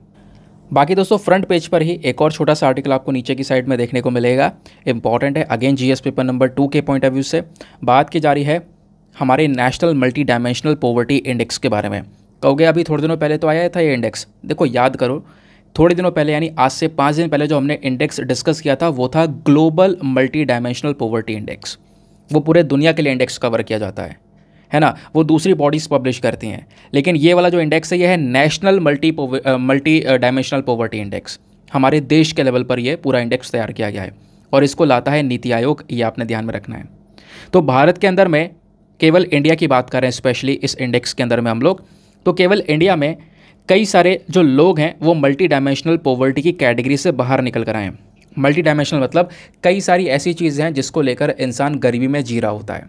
S1: बाकी दोस्तों फ्रंट पेज पर ही एक और छोटा सा आर्टिकल आपको नीचे की साइड में देखने को मिलेगा इंपॉर्टेंट है again GS paper number two के पॉइंट ऑफ व्यू से बात की जा रही है हमारे national multidimensional poverty index के बारे में कहोगे अभी थोड़े दिनों पहले तो आया था ये इंडेक्स देखो याद करो थोड़े दिनों पहले यानी आज से पाँच दिन पहले जो हमने इंडेक्स डिस्कस किया था वो था global multidimensional poverty index वो पूरे दुनिया के लिए इंडेक्स कवर किया जाता है है ना वो दूसरी बॉडीज़ पब्लिश करती हैं लेकिन ये वाला जो इंडेक्स है ये है national multi multidimensional poverty index हमारे देश के लेवल पर ये पूरा इंडेक्स तैयार किया गया है और इसको लाता है नीति आयोग ये आपने ध्यान में रखना है तो भारत के अंदर में केवल इंडिया की बात करें स्पेशली इस इंडेक्स के अंदर में हम लोग तो केवल इंडिया में कई सारे जो लोग हैं वो मल्टी डायमेंशनल पॉवर्टी की कैटेगरी से बाहर निकल कर आए हैं मल्टी डायमेंशनल मतलब कई सारी ऐसी चीज़ें हैं जिसको लेकर इंसान गरीबी में जी रहा होता है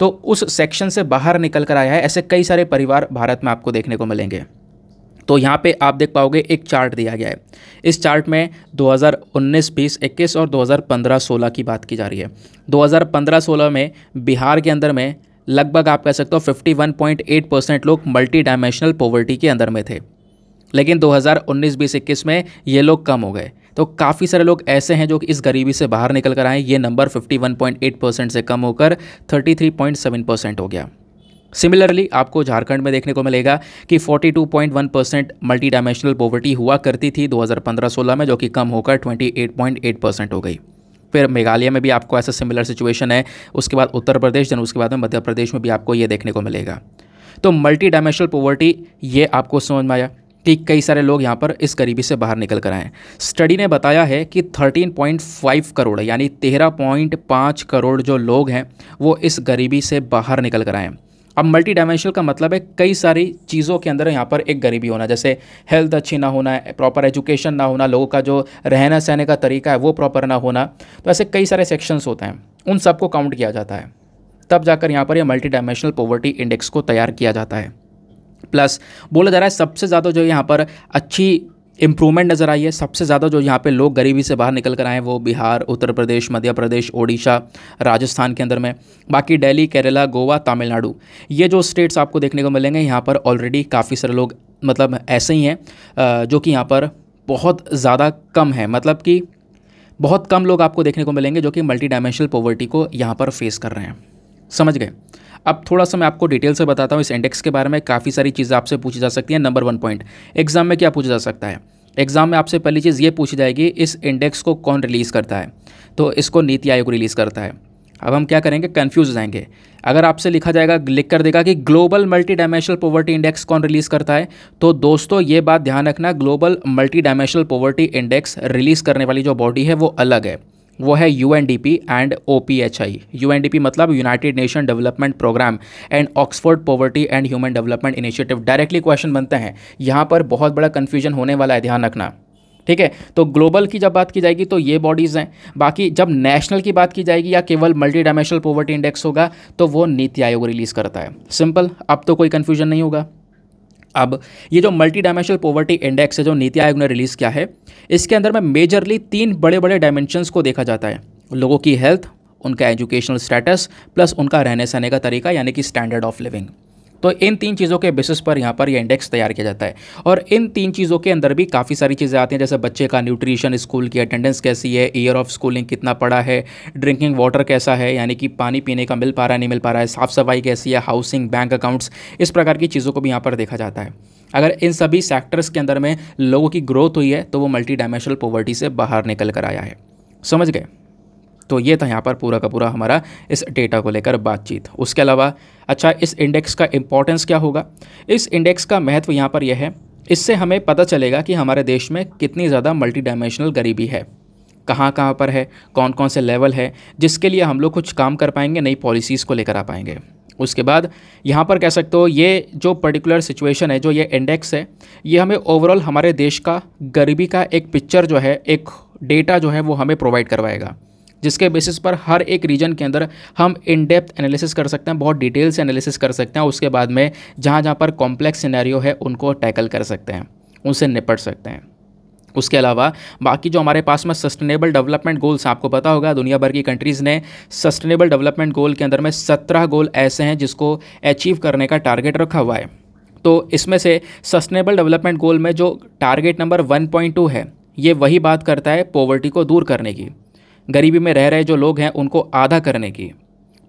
S1: तो उस सेक्शन से बाहर निकल कर आया है ऐसे कई सारे परिवार भारत में आपको देखने को मिलेंगे तो यहाँ पे आप देख पाओगे एक चार्ट दिया गया है इस चार्ट में 2019, 20, 21 और 2015, 16 की बात की जा रही है 2015, 16 में बिहार के अंदर में लगभग आप कह सकते हो 51.8 परसेंट लोग मल्टी डायमेंशनल पॉवर्टी के अंदर में थे लेकिन 2019 बीस इक्कीस में ये लोग कम हो गए तो काफ़ी सारे लोग ऐसे हैं जो कि इस गरीबी से बाहर निकल कर आए ये नंबर 51.8 परसेंट से कम होकर 33.7 परसेंट हो गया सिमिलरली आपको झारखंड में देखने को मिलेगा कि 42.1 परसेंट मल्टी डायमेंशनल पॉवर्टी हुआ करती थी 2015-16 में जो कि कम होकर 28.8 परसेंट हो गई फिर मेघालय में भी आपको ऐसा सिमिलर सिचुएशन है उसके बाद उत्तर प्रदेश देन उसके बाद में मध्य प्रदेश में भी आपको ये देखने को मिलेगा तो मल्टी डायमेंशनल पॉवर्टी ये आपको समझ में आया कि कई सारे लोग यहाँ पर इस गरीबी से बाहर निकल कर आए स्टडी ने बताया है कि 13.5 करोड़ यानी 13.5 करोड़ जो लोग हैं वो इस गरीबी से बाहर निकल कर आए अब मल्टी डायमेंशनल का मतलब है कई सारी चीज़ों के अंदर यहाँ पर एक गरीबी होना जैसे हेल्थ अच्छी ना होना प्रॉपर एजुकेशन ना होना लोगों का जो रहना सहने का तरीका है वो प्रॉपर ना होना तो ऐसे कई सारे सेक्शंस होते हैं उन सबको काउंट किया जाता है तब जाकर यहाँ पर यह मल्टी डायमेंशनल पॉवर्टी इंडेक्स को तैयार किया जाता है प्लस बोला जा रहा है सबसे ज़्यादा जो यहाँ पर अच्छी इम्प्रूवमेंट नज़र आई है सबसे ज़्यादा जो यहाँ पे लोग गरीबी से बाहर निकल कर आए हैं वो बिहार उत्तर प्रदेश मध्य प्रदेश ओडिशा राजस्थान के अंदर में बाकी दिल्ली केरला गोवा तमिलनाडु ये जो स्टेट्स आपको देखने को मिलेंगे यहाँ पर ऑलरेडी काफ़ी सारे लोग मतलब ऐसे ही हैं जो कि यहाँ पर बहुत ज़्यादा कम है मतलब कि बहुत कम लोग आपको देखने को मिलेंगे जो कि मल्टी डायमेंशनल पॉवर्टी को यहाँ पर फेस कर रहे हैं समझ गए अब थोड़ा सा मैं आपको डिटेल से बताता हूँ इस इंडेक्स के बारे में काफ़ी सारी चीज़ें आपसे पूछी जा सकती हैं नंबर वन पॉइंट एग्जाम में क्या पूछा जा सकता है एग्जाम में आपसे पहली चीज़ ये पूछी जाएगी इस इंडेक्स को कौन रिलीज़ करता है तो इसको नीति आयोग रिलीज़ करता है अब हम क्या करेंगे कन्फ्यूज जाएंगे अगर आपसे लिखा जाएगा लिख कर देगा कि global multidimensional poverty index कौन रिलीज़ करता है तो दोस्तों ये बात ध्यान रखना global multidimensional poverty index release करने वाली जो बॉडी है वो अलग है वो है U N D P and O P H I U N D P मतलब United Nation development programme and Oxford poverty and human development initiative directly question बनते हैं यहाँ पर बहुत बड़ा कन्फ्यूजन होने वाला है ध्यान रखना ठीक है तो ग्लोबल की जब बात की जाएगी तो ये बॉडीज़ हैं बाकी जब नेशनल की बात की जाएगी या केवल मल्टी डायमेंशनल पोवर्टी इंडेक्स होगा तो वो नीति आयोग रिलीज़ करता है सिंपल अब तो कोई कन्फ्यूजन नहीं होगा अब ये जो मल्टी डायमेंशनल पॉवर्टी इंडेक्स है जो नीति आयोग ने रिलीज़ किया है इसके अंदर में मेजरली तीन बड़े बड़े डायमेंशंस को देखा जाता है लोगों की हेल्थ उनका एजुकेशनल स्टेटस प्लस उनका रहने सहने का तरीका यानी कि स्टैंडर्ड ऑफ लिविंग तो इन तीन चीज़ों के बेसिस पर यहाँ पर यह इंडेक्स तैयार किया जाता है और इन तीन चीज़ों के अंदर भी काफ़ी सारी चीज़ें आती हैं जैसे बच्चे का न्यूट्रिशन स्कूल की अटेंडेंस कैसी है ईयर ऑफ स्कूलिंग कितना पड़ा है ड्रिंकिंग वाटर कैसा है यानी कि पानी पीने का मिल पा रहा है नहीं मिल पा रहा है साफ़ सफाई कैसी है हाउसिंग बैंक अकाउंट्स इस प्रकार की चीज़ों को भी यहाँ पर देखा जाता है अगर इन सभी सेक्टर्स के अंदर में लोगों की ग्रोथ हुई है तो वो मल्टी डायमेंशनल पॉवर्टी से बाहर निकल कर आया है समझ गए तो ये था यहाँ पर पूरा का पूरा हमारा इस डेटा को लेकर बातचीत उसके अलावा अच्छा इस इंडेक्स का इम्पोर्टेंस क्या होगा इस इंडेक्स का महत्व यहाँ पर यह है इससे हमें पता चलेगा कि हमारे देश में कितनी ज़्यादा मल्टी डायमेंशनल गरीबी है कहाँ कहाँ पर है कौन कौन से लेवल है जिसके लिए हम लोग कुछ काम कर पाएंगे नई पॉलिसीज़ को लेकर आ पाएंगे उसके बाद यहाँ पर कह सकते हो ये जो पर्टिकुलर सिचुएशन है जो ये इंडेक्स है ये हमें ओवरऑल हमारे देश का गरीबी का एक पिक्चर जो है एक डेटा जो है वो हमें प्रोवाइड करवाएगा जिसके बेसिस पर हर एक रीजन के अंदर हम इन डेप्थ एनालिसिस कर सकते हैं बहुत डिटेल से एनालिसिस कर सकते हैं उसके बाद में जहाँ जहाँ पर कॉम्प्लेक्स सिनेरियो है उनको टैकल कर सकते हैं उनसे निपट सकते हैं उसके अलावा बाकी जो हमारे पास में सस्टेनेबल डेवलपमेंट गोल्स आपको पता होगा दुनिया भर की कंट्रीज़ ने सस्टेनेबल डेवलपमेंट गोल के अंदर में सत्रह गोल ऐसे हैं जिसको अचीव करने का टारगेट रखा हुआ है तो इसमें से सस्टेनेबल डेवलपमेंट गोल में जो टारगेट नंबर 1.2 है ये वही बात करता है पॉवर्टी को दूर करने की गरीबी में रह रहे जो लोग हैं उनको आधा करने की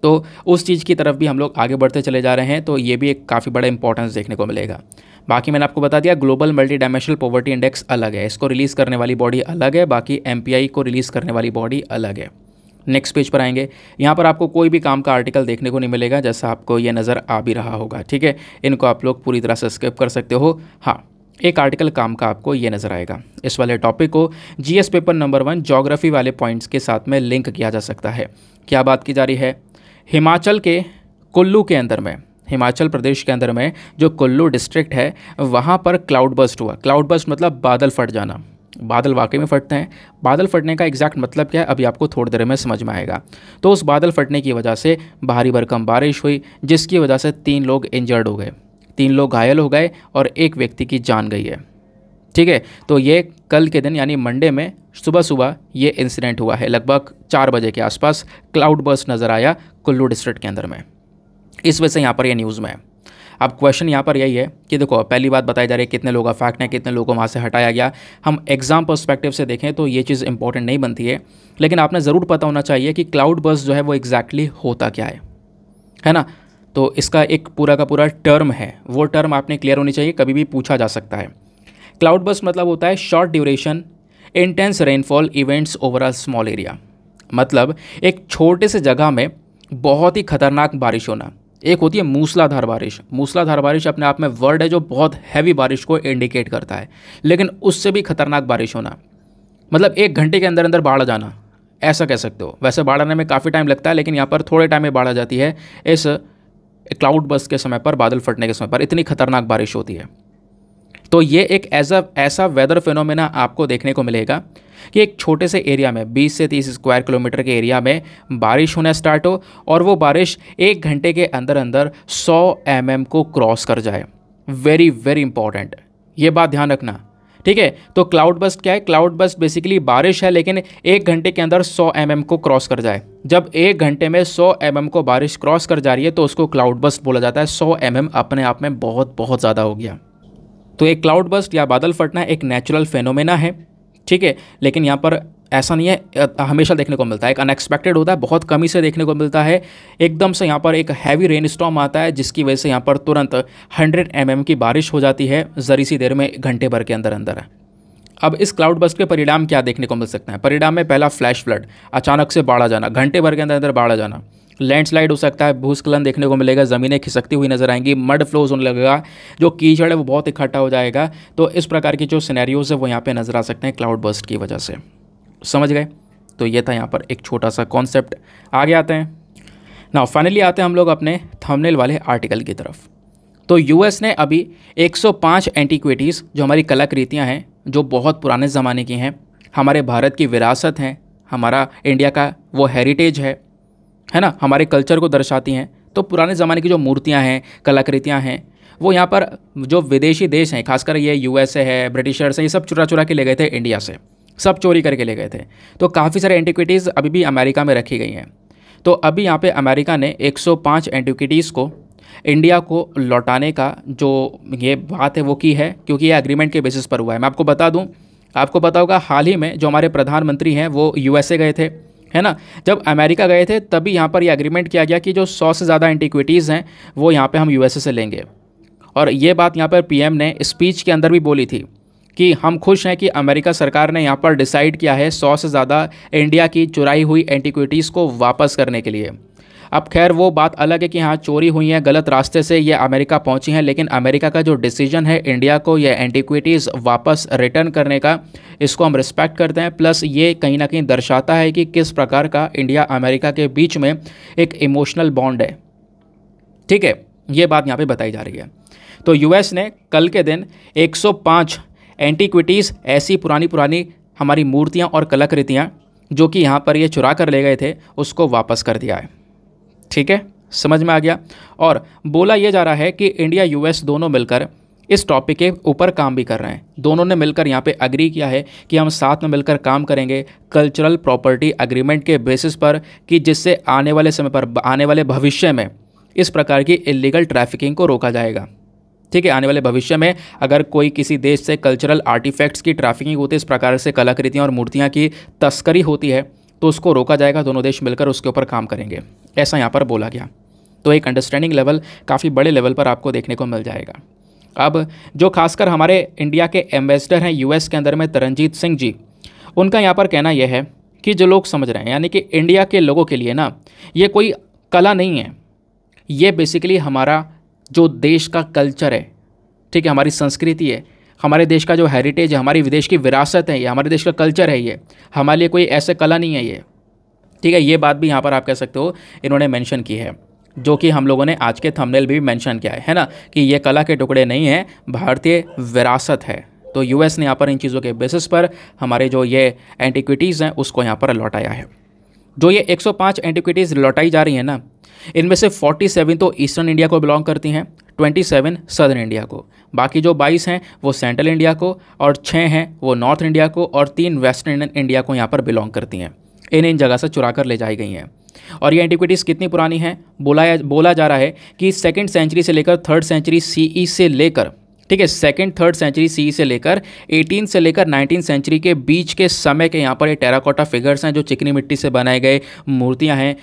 S1: तो उस चीज़ की तरफ भी हम लोग आगे बढ़ते चले जा रहे हैं तो ये भी एक काफ़ी बड़ा इंपॉर्टेंस देखने को मिलेगा बाकी मैंने आपको बता दिया global multidimensional poverty index अलग है इसको रिलीज़ करने वाली बॉडी अलग है बाकी एम को रिलीज़ करने वाली बॉडी अलग है नेक्स्ट पेज पर आएंगे यहाँ पर आपको कोई भी काम का आर्टिकल देखने को नहीं मिलेगा जैसा आपको ये नज़र आ भी रहा होगा ठीक है इनको आप लोग पूरी तरह से स्किप कर सकते हो हाँ एक आर्टिकल काम का आपको ये नज़र आएगा इस वाले टॉपिक को GS paper number one geography वाले पॉइंट्स के साथ में लिंक किया जा सकता है क्या बात की जा रही है हिमाचल के कुल्लू के अंदर में हिमाचल प्रदेश के अंदर में जो कुल्लू डिस्ट्रिक्ट है वहाँ पर क्लाउड बस्ट हुआ क्लाउड बस्ट मतलब बादल फट जाना बादल वाकई में फटते हैं बादल फटने का एग्जैक्ट मतलब क्या है अभी आपको थोड़ी देर में समझ में आएगा तो उस बादल फटने की वजह से भारी भरकम बारिश हुई जिसकी वजह से तीन लोग इंजर्ड हो गए तीन लोग घायल हो गए और एक व्यक्ति की जान गई है ठीक है तो ये कल के दिन यानी मंडे में सुबह सुबह ये इंसिडेंट हुआ है लगभग चार बजे के आसपास क्लाउड बर्स नज़र आया कुल्लू डिस्ट्रिक्ट के अंदर में इस वजह से यहाँ पर ये न्यूज़ में है अब क्वेश्चन यहाँ पर यही है कि देखो पहली बात बताई जा रही है कितने लोग अफेक्ट हैं कितने लोगों को वहाँ से हटाया गया हम एग्ज़ाम पर्सपेक्टिव से देखें तो ये चीज़ इंपॉर्टेंट नहीं बनती है लेकिन आपने ज़रूर पता होना चाहिए कि क्लाउड बर्स जो है वो एग्जैक्टली exactly होता क्या है है ना तो इसका एक पूरा का पूरा टर्म है वो टर्म आपने क्लियर होनी चाहिए कभी भी पूछा जा सकता है क्लाउड बस्ट मतलब होता है short duration intense rainfall events over a small area मतलब एक छोटे से जगह में बहुत ही खतरनाक बारिश होना एक होती है मूसलाधार बारिश मूसलाधार बारिश अपने आप में वर्ड है जो बहुत हैवी बारिश को इंडिकेट करता है लेकिन उससे भी खतरनाक बारिश होना मतलब एक घंटे के अंदर अंदर बाढ़ जाना ऐसा कह सकते हो वैसे बाढ़ आने में काफ़ी टाइम लगता है लेकिन यहाँ पर थोड़े टाइम में बाढ़ आ जाती है इस क्लाउड बस के समय पर बादल फटने के समय पर इतनी खतरनाक बारिश होती है तो ये एक ऐसा ऐसा वेदर फिनोमिना आपको देखने को मिलेगा कि एक छोटे से एरिया में 20 से 30 स्क्वायर किलोमीटर के एरिया में बारिश होना स्टार्ट हो और वो बारिश एक घंटे के अंदर अंदर 100 एम mm को क्रॉस कर जाए वेरी वेरी इंपॉर्टेंट ये बात ध्यान रखना ठीक है तो क्लाउड बस्ट क्या है क्लाउड बस्ट बेसिकली बारिश है लेकिन एक घंटे के अंदर सौ एम को क्रॉस कर जाए जब एक घंटे में 100 एम mm को बारिश क्रॉस कर जा रही है तो उसको क्लाउड बस्ट बोला जाता है 100 एम mm अपने आप में बहुत बहुत ज़्यादा हो गया तो एक क्लाउड बस्ट या बादल फटना एक नेचुरल फेनोमेना है ठीक है लेकिन यहाँ पर ऐसा नहीं है हमेशा देखने को मिलता है एक अनएक्सपेक्टेड होता है बहुत कमी से देखने को मिलता है एकदम से यहाँ पर एक हैवी रेन स्टॉम आता है जिसकी वजह से यहाँ पर तुरंत हंड्रेड एम की बारिश हो जाती है जरी सी देर में घंटे भर के अंदर अंदर अब इस क्लाउड बस्ट के परिणाम क्या देखने को मिल सकते हैं परिणाम में पहला फ्लैश फ्लड अचानक से बाढ़ जाना घंटे भर के अंदर अंदर बाढ़ जाना लैंडस्लाइड हो सकता है भूस्खलन देखने को मिलेगा ज़मीनें खिसकती हुई नजर आएंगी मड फ्लोज होने लगेगा जो कीचड़ है वो बहुत इकट्ठा हो जाएगा तो इस प्रकार की जो सिनेरियोज़ है वो यहाँ पे नज़र आ सकते हैं क्लाउड बस्ट की वजह से समझ गए तो ये था यहाँ पर एक छोटा सा कॉन्सेप्ट आगे आते हैं ना फाइनली आते हैं हम लोग अपने थंबनेल वाले आर्टिकल की तरफ तो यूएस ने अभी 105 एंटीक्विटीज़ जो हमारी कलाकृतियाँ हैं जो बहुत पुराने ज़माने की हैं हमारे भारत की विरासत हैं हमारा इंडिया का वो हेरिटेज है है ना हमारे कल्चर को दर्शाती हैं तो पुराने ज़माने की जो मूर्तियाँ हैं कलाकृतियाँ हैं वो यहाँ पर जो विदेशी देश हैं खासकर ये यूएसए है ब्रिटिशर्स हैं ये सब चुरा चुरा के ले गए थे इंडिया से सब चोरी करके ले गए थे तो काफ़ी सारे एंटिक्विटीज़ अभी भी अमेरिका में रखी गई हैं तो अभी यहाँ पे अमेरिका ने 105 एंटिक्विटीज़ को इंडिया को लौटाने का जो ये बात है वो की है क्योंकि ये एग्रीमेंट के बेसिस पर हुआ है मैं आपको बता दूँ आपको पता होगा हाल ही में जो हमारे प्रधानमंत्री हैं वो यू गए थे है ना जब अमेरिका गए थे तभी यहाँ पर यह एग्रीमेंट किया गया कि जो सौ से ज़्यादा एंटिक्विटीज़ हैं वो यहाँ पर हम यू से लेंगे और ये बात यहाँ पर पी ने स्पीच के अंदर भी बोली थी कि हम खुश हैं कि अमेरिका सरकार ने यहाँ पर डिसाइड किया है सौ से ज़्यादा इंडिया की चुराई हुई एंटीक्विटीज़ को वापस करने के लिए अब खैर वो बात अलग है कि हाँ चोरी हुई है गलत रास्ते से ये अमेरिका पहुंची हैं लेकिन अमेरिका का जो डिसीजन है इंडिया को ये एंटीक्विटीज़ वापस रिटर्न करने का इसको हम रिस्पेक्ट करते हैं प्लस ये कहीं ना कहीं दर्शाता है कि किस प्रकार का इंडिया अमेरिका के बीच में एक इमोशनल बॉन्ड है ठीक है ये बात यहाँ पर बताई जा रही है तो यूएस ने कल के दिन 105 एंटीक्विटीज़ ऐसी पुरानी पुरानी हमारी मूर्तियाँ और कलाकृतियाँ जो कि यहाँ पर ये चुरा कर ले गए थे उसको वापस कर दिया है ठीक है समझ में आ गया और बोला यह जा रहा है कि इंडिया यूएस दोनों मिलकर इस टॉपिक के ऊपर काम भी कर रहे हैं दोनों ने मिलकर यहाँ पे अग्री किया है कि हम साथ में मिलकर काम करेंगे कल्चरल प्रॉपर्टी अग्रीमेंट के बेसिस पर कि जिससे आने वाले समय पर आने वाले भविष्य में इस प्रकार की इलीगल ट्रैफिकिंग को रोका जाएगा ठीक है आने वाले भविष्य में अगर कोई किसी देश से कल्चरल आर्टिफैक्ट्स की ट्रैफिकिंग होती है इस प्रकार से कलाकृतियाँ और मूर्तियाँ की तस्करी होती है तो उसको रोका जाएगा दोनों देश मिलकर उसके ऊपर काम करेंगे ऐसा यहाँ पर बोला गया तो एक अंडरस्टैंडिंग लेवल काफ़ी बड़े लेवल पर आपको देखने को मिल जाएगा अब जो खासकर हमारे इंडिया के एम्बेसडर हैं यूएस के अंदर में तरनजीत सिंह जी उनका यहाँ पर कहना यह है कि जो लोग समझ रहे हैं यानी कि इंडिया के लोगों के लिए ना ये कोई कला नहीं है ये बेसिकली हमारा जो देश का कल्चर है ठीक है हमारी संस्कृति है हमारे देश का जो हेरिटेज है हमारी विदेश की विरासत है ये हमारे देश का कल्चर है ये हमारे लिए कोई ऐसे कला नहीं है ये ठीक है ये बात भी यहाँ पर आप कह सकते हो इन्होंने मेंशन की है जो कि हम लोगों ने आज के थंबनेल भी मेंशन किया है है ना कि ये कला के टुकड़े नहीं हैं भारतीय विरासत है तो यूएस ने यहाँ पर इन चीज़ों के बेसिस पर हमारे जो ये एंटिक्विटीज़ हैं उसको यहाँ पर लौटाया है जो ये 105 एंटिक्विटीज़ लौटाई जा रही हैं ना इनमें से 47 तो ईस्टर्न इंडिया को बिलोंग करती हैं 27 सदर्न इंडिया को बाकी जो 22 हैं वो सेंट्रल इंडिया को और 6 हैं वो नॉर्थ इंडिया को और तीन वेस्टर्न इंडिया को यहाँ पर बिलोंग करती हैं इन इन जगह से चुरा कर ले जाई गई हैं और ये एंटीक्विटीज़ कितनी पुरानी हैं बोला बोला जा रहा है कि सेकेंड सेंचुरी से लेकर थर्ड सेंचुरी सी से लेकर ठीक है सेकेंड थर्ड सेंचुरी सी से लेकर एटीन से लेकर नाइनटीन सेंचुरी के बीच के समय के यहाँ पर ये टेराकोटा फिगर्स हैं जो चिकनी मिट्टी से बनाए गए मूर्तियाँ हैं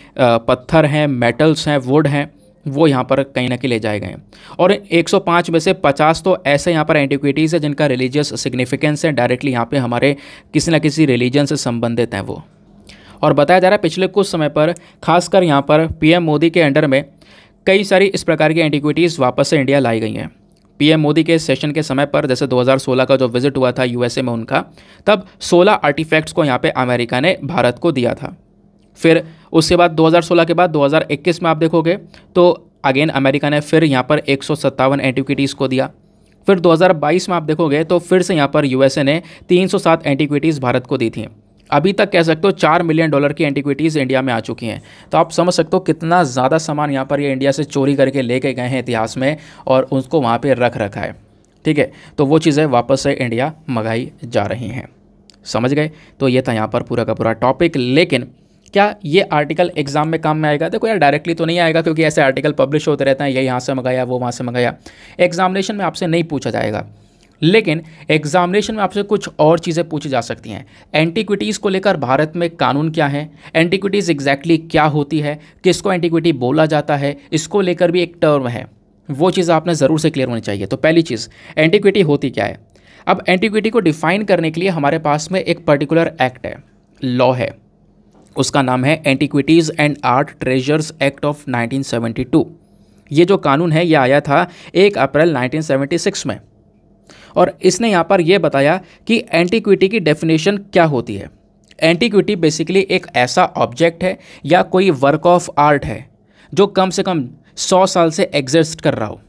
S1: पत्थर हैं मेटल्स हैं वुड हैं वो यहाँ पर कहीं ना कहीं ले जाए गए और 105 में से 50 तो ऐसे यहाँ पर एंटिक्विटीज़ है जिनका रिलीजियस सिग्निफिकेंस है डायरेक्टली यहाँ पे हमारे किसी ना किसी रिलीजन से संबंधित हैं वो और बताया जा रहा है पिछले कुछ समय पर खासकर यहाँ पर पीएम मोदी के अंडर में कई सारी इस प्रकार की एंटिक्विटीज़ वापस से इंडिया लाई गई हैं पीएम मोदी के सेशन के समय पर जैसे 2016 का जो विजिट हुआ था यूएसए में उनका तब 16 आर्टिफैक्ट्स को यहाँ पे अमेरिका ने भारत को दिया था फिर उसके बाद 2016 के बाद 2021 में आप देखोगे तो अगेन अमेरिका ने फिर यहाँ पर एक एंटिक्विटीज़ को दिया फिर 2022 में आप देखोगे तो फिर से यहाँ पर यूएसए ने 307 एंटिक्विटीज़ भारत को दी थी अभी तक कह सकते हो चार मिलियन डॉलर की एंटीक्विटीज़ इंडिया में आ चुकी हैं तो आप समझ सकते हो कितना ज़्यादा सामान यहाँ पर ये इंडिया से चोरी करके लेके गए हैं इतिहास में और उसको वहाँ पर रख रखा है ठीक है तो वो चीज़ें वापस से इंडिया मंगाई जा रही हैं समझ गए तो ये था यहाँ पर पूरा का पूरा टॉपिक लेकिन क्या ये आर्टिकल एग्जाम में काम में आएगा देखो यार डायरेक्टली तो नहीं आएगा क्योंकि ऐसे आर्टिकल पब्लिश होते रहते हैं ये यहाँ से मंगाया वो वहाँ से मंगाया एग्जामिनेशन में आपसे नहीं पूछा जाएगा लेकिन एग्जामिनेशन में आपसे कुछ और चीज़ें पूछी जा सकती हैं एंटीक्विटीज़ को लेकर भारत में कानून क्या है एंटीक्विटीज़ एग्जैक्टली क्या होती है किसको एंटीक्विटी बोला जाता है इसको लेकर भी एक टर्म है वो चीज़ आपने ज़रूर से क्लियर होनी चाहिए तो पहली चीज़ एंटीक्विटी होती क्या है अब एंटीक्विटी को डिफ़ाइन करने के लिए हमारे पास में एक पर्टिकुलर एक्ट है लॉ है उसका नाम है antiquities and art treasures act of 1972 ये जो कानून है ये आया था एक अप्रैल 1976 में और इसने यहाँ पर यह बताया कि एंटीक्विटी की डेफिनेशन क्या होती है एंटीक्विटी बेसिकली एक ऐसा ऑब्जेक्ट है या कोई वर्क ऑफ आर्ट है जो कम से कम सौ साल से एग्जिस्ट कर रहा हो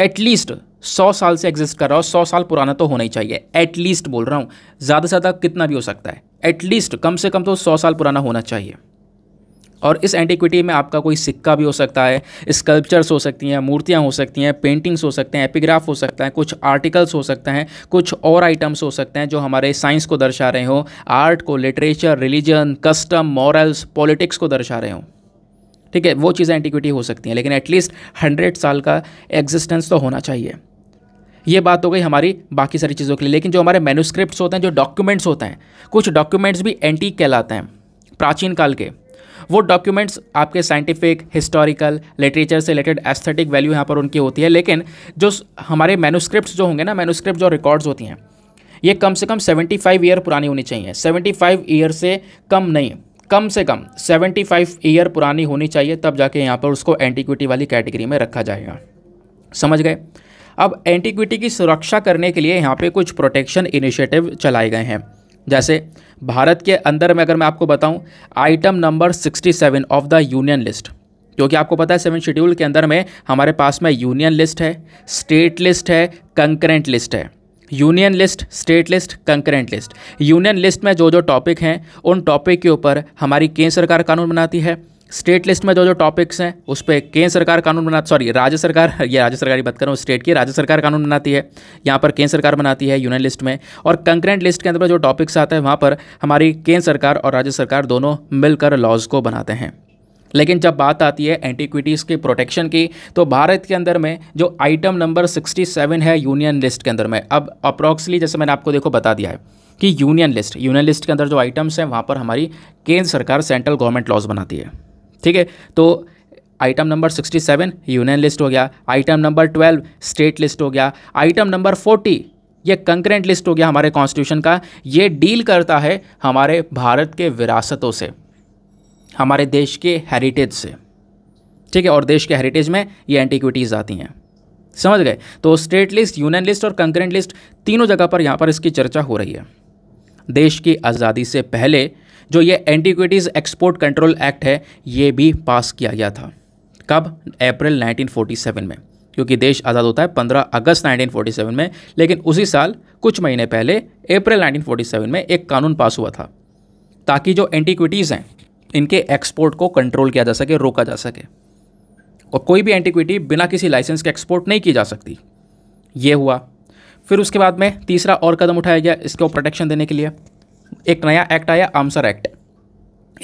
S1: एटलीस्ट सौ साल से एग्जिस्ट कर रहा हो सौ साल पुराना तो होना ही चाहिए एटलीस्ट बोल रहा हूँ ज़्यादा से ज़्यादा कितना भी हो सकता है एटलीस्ट कम से कम तो सौ साल पुराना होना चाहिए और इस एंटीक्विटी में आपका कोई सिक्का भी हो सकता है स्कल्पचर्स हो सकती हैं मूर्तियाँ हो सकती हैं पेंटिंग्स हो सकते हैं एपिग्राफ हो सकता है कुछ आर्टिकल्स हो सकते हैं कुछ और आइटम्स हो सकते हैं जो हमारे साइंस को दर्शा रहे हों आर्ट को literature religion custom morals politics को दर्शा रहे हों ठीक है वो चीज़ें एंटीक्विटी हो सकती हैं लेकिन एटलीस्ट हंड्रेड साल का एग्जिस्टेंस तो होना चाहिए ये बात हो गई हमारी बाकी सारी चीज़ों के लिए लेकिन जो हमारे मेनुस्क्रिप्ट होते हैं जो डॉक्यूमेंट्स होते हैं कुछ डॉक्यूमेंट्स भी एंटीक कहलाते हैं प्राचीन काल के वो डॉक्यूमेंट्स आपके साइंटिफिक हिस्टोरिकल लिटरेचर से रिलेटेड एस्थेटिक वैल्यू यहाँ पर उनकी होती है लेकिन जो हमारे मैनुस्क्रिप्ट जो होंगे ना मैनुस्क्रिप्ट जो रिकॉर्ड्स होती हैं ये कम से कम 75 ईयर पुरानी होनी चाहिए 75 ईयर से कम नहीं कम से कम 75 ईयर पुरानी होनी चाहिए तब जाके यहाँ पर उसको एंटीक्विटी वाली कैटेगरी में रखा जाएगा समझ गए अब एंटीक्विटी की सुरक्षा करने के लिए यहाँ पे कुछ प्रोटेक्शन इनिशिएटिव चलाए गए हैं जैसे भारत के अंदर में अगर मैं आपको बताऊं item number 67 of the union list क्योंकि आपको पता है सेवन शेड्यूल के अंदर में हमारे पास में यूनियन लिस्ट है स्टेट लिस्ट है कंकरेंट लिस्ट है union list state list concurrent list union list में जो जो टॉपिक हैं उन टॉपिक के ऊपर हमारी केंद्र सरकार कानून बनाती है स्टेट लिस्ट में जो जो टॉपिक्स हैं उस पर केंद्र सरकार कानून बनाती सॉरी राज्य सरकार ये राज्य सरकार की बात करूँ स्टेट की राज्य सरकार कानून बनाती है यहाँ पर केंद्र सरकार बनाती है यूनियन लिस्ट में और कंक्रेंट लिस्ट के अंदर जो टॉपिक्स आते हैं वहाँ पर हमारी केंद्र सरकार और राज्य सरकार दोनों मिलकर लॉज को बनाते हैं लेकिन जब बात आती है एंटीक्विटीज़ के प्रोटेक्शन की तो भारत के अंदर में जो आइटम नंबर 67 है यूनियन लिस्ट के अंदर में अब अप्रॉक्सली जैसे मैंने आपको देखो बता दिया है कि यूनियन लिस्ट यूनियन लिस्ट के अंदर जो आइटम्स हैं वहाँ पर हमारी केंद्र सरकार सेंट्रल गवर्नमेंट लॉज बनाती है ठीक है तो आइटम नंबर 67 यूनियन लिस्ट हो गया आइटम नंबर 12 स्टेट लिस्ट हो गया आइटम नंबर 40 ये कंकरेंट लिस्ट हो गया हमारे कॉन्स्टिट्यूशन का ये डील करता है हमारे भारत के विरासतों से हमारे देश के हेरिटेज से ठीक है और देश के हेरिटेज में ये एंटीक्विटीज़ आती हैं समझ गए तो स्टेट लिस्ट यूनियन लिस्ट और कंकरेंट लिस्ट तीनों जगह पर यहाँ पर इसकी चर्चा हो रही है देश की आज़ादी से पहले जो ये एंटीक्विटीज़ एक्सपोर्ट कंट्रोल एक्ट है ये भी पास किया गया था कब अप्रैल 1947 में क्योंकि देश आज़ाद होता है 15 अगस्त 1947 में लेकिन उसी साल कुछ महीने पहले अप्रैल 1947 में एक कानून पास हुआ था ताकि जो एंटीक्विटीज़ हैं इनके एक्सपोर्ट को कंट्रोल किया जा सके रोका जा सके और कोई भी एंटीक्विटी बिना किसी लाइसेंस के एक्सपोर्ट नहीं की जा सकती ये हुआ फिर उसके बाद में तीसरा और कदम उठाया गया इसको प्रोटेक्शन देने के लिए एक नया एक्ट आया आमसर एक्ट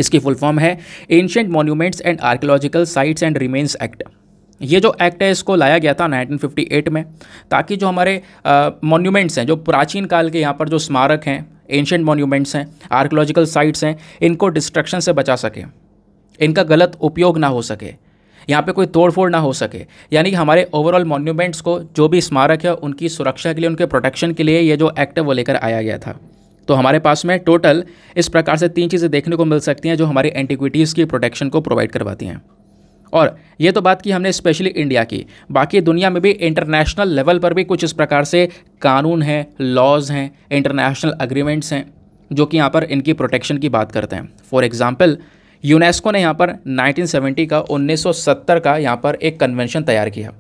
S1: इसकी फुल फॉर्म है ancient monuments and archaeological sites and remains act ये जो एक्ट है इसको लाया गया था 1958 में ताकि जो हमारे मॉन्यूमेंट्स हैं जो प्राचीन काल के यहाँ पर जो स्मारक हैं एंशियंट मॉन्यूमेंट्स हैं आर्कोलॉजिकल साइट्स हैं इनको डिस्ट्रक्शन से बचा सके इनका गलत उपयोग ना हो सके यहाँ पे कोई तोड़फोड़ ना हो सके यानी कि हमारे ओवरऑल मॉन्यूमेंट्स को जो भी स्मारक है उनकी सुरक्षा के लिए उनके प्रोटेक्शन के लिए ये जो एक्ट है वो लेकर आया गया था तो हमारे पास में टोटल इस प्रकार से तीन चीज़ें देखने को मिल सकती हैं जो हमारी एंटिक्विटीज़ की प्रोटेक्शन को प्रोवाइड करवाती हैं और ये तो बात की हमने स्पेशली इंडिया की बाकी दुनिया में भी इंटरनेशनल लेवल पर भी कुछ इस प्रकार से कानून हैं लॉज हैं इंटरनेशनल अग्रीमेंट्स हैं जो कि यहाँ पर इनकी प्रोटेक्शन की बात करते हैं फॉर एग्ज़ाम्पल यूनेस्को ने यहाँ पर 1970 का 1970 का यहाँ पर एक कन्वेंशन तैयार किया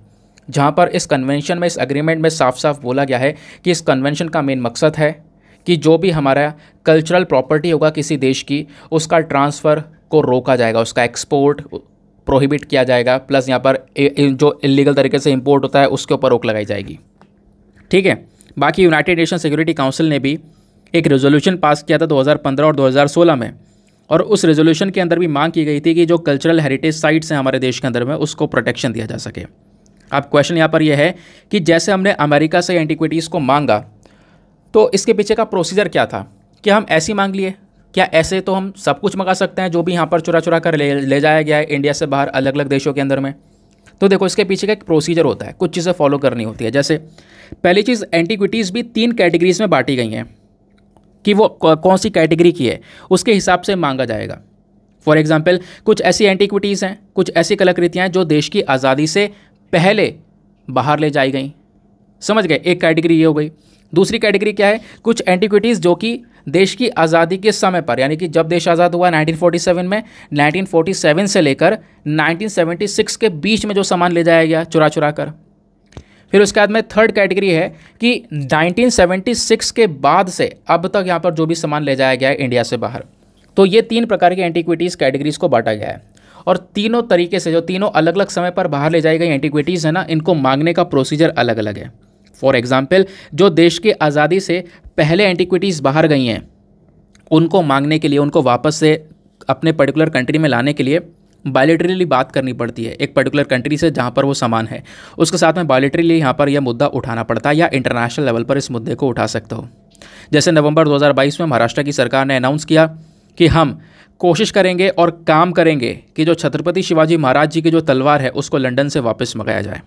S1: जहाँ पर इस कन्वेंशन में इस अग्रीमेंट में साफ साफ बोला गया है कि इस कन्वेंशन का मेन मकसद है कि जो भी हमारा कल्चरल प्रॉपर्टी होगा किसी देश की उसका ट्रांसफ़र को रोका जाएगा उसका एक्सपोर्ट प्रोहिबिट किया जाएगा प्लस यहाँ पर जो इलीगल तरीके से इम्पोर्ट होता है उसके ऊपर रोक लगाई जाएगी ठीक है बाकी यूनाइटेड नेशन सिक्योरिटी काउंसिल ने भी एक रेजोल्यूशन पास किया था 2015 और 2016 में और उस रेजोल्यूशन के अंदर भी मांग की गई थी कि जो कल्चरल हेरिटेज साइट्स हैं हमारे देश के अंदर में उसको प्रोटेक्शन दिया जा सके अब क्वेश्चन यहाँ पर यह है कि जैसे हमने अमेरिका से एंटिक्विटीज़ को मांगा तो इसके पीछे का प्रोसीजर क्या था कि हम ऐसी मांग लिए क्या ऐसे तो हम सब कुछ मंगा सकते हैं जो भी यहाँ पर चुरा चुरा कर ले ले जाया गया है इंडिया से बाहर अलग अलग देशों के अंदर में तो देखो इसके पीछे का एक प्रोसीजर होता है कुछ चीज़ें फॉलो करनी होती है जैसे पहली चीज़ एंटीक्विटीज़ भी तीन कैटेगरीज में बांटी गई हैं कि वो कौन सी कैटेगरी की है उसके हिसाब से मांगा जाएगा फॉर एग्ज़ाम्पल कुछ ऐसी एंटीक्विटीज़ हैं कुछ ऐसी कलाकृतियाँ हैं जो देश की आज़ादी से पहले बाहर ले जाई गई समझ गए एक कैटेगरी ये हो गई दूसरी कैटेगरी क्या है कुछ एंटिक्विटीज़ जो कि देश की आज़ादी के समय पर यानी कि जब देश आज़ाद हुआ 1947 में 1947 से लेकर 1976 के बीच में जो सामान ले जाया गया चुरा चुरा कर फिर उसके बाद में थर्ड कैटेगरी है कि 1976 के बाद से अब तक यहाँ पर जो भी सामान ले जाया गया है इंडिया से बाहर तो ये तीन प्रकार की एंटीक्विटीज़ कैटेगरीज़ को बांटा गया है और तीनों तरीके से जो तीनों अलग अलग समय पर बाहर ले जाई गई एंटीक्विटीज़ है ना इनको मांगने का प्रोसीजर अलग अलग है फॉर एग्ज़ाम्पल जो देश की आज़ादी से पहले एंटिक्विटीज़ बाहर गई हैं उनको मांगने के लिए उनको वापस से अपने पर्टिकुलर कंट्री में लाने के लिए बायोलिटरली बात करनी पड़ती है एक पर्टिकुलर कंट्री से जहाँ पर वो सामान है उसके साथ में बायोलिटरली यहाँ पर यह मुद्दा उठाना पड़ता है या इंटरनेशनल लेवल पर इस मुद्दे को उठा सकते हो जैसे नवंबर 2022 में महाराष्ट्र की सरकार ने अनाउंस किया कि हम कोशिश करेंगे और काम करेंगे कि जो छत्रपति शिवाजी महाराज जी की जो तलवार है उसको लंदन से वापस मंगाया जाए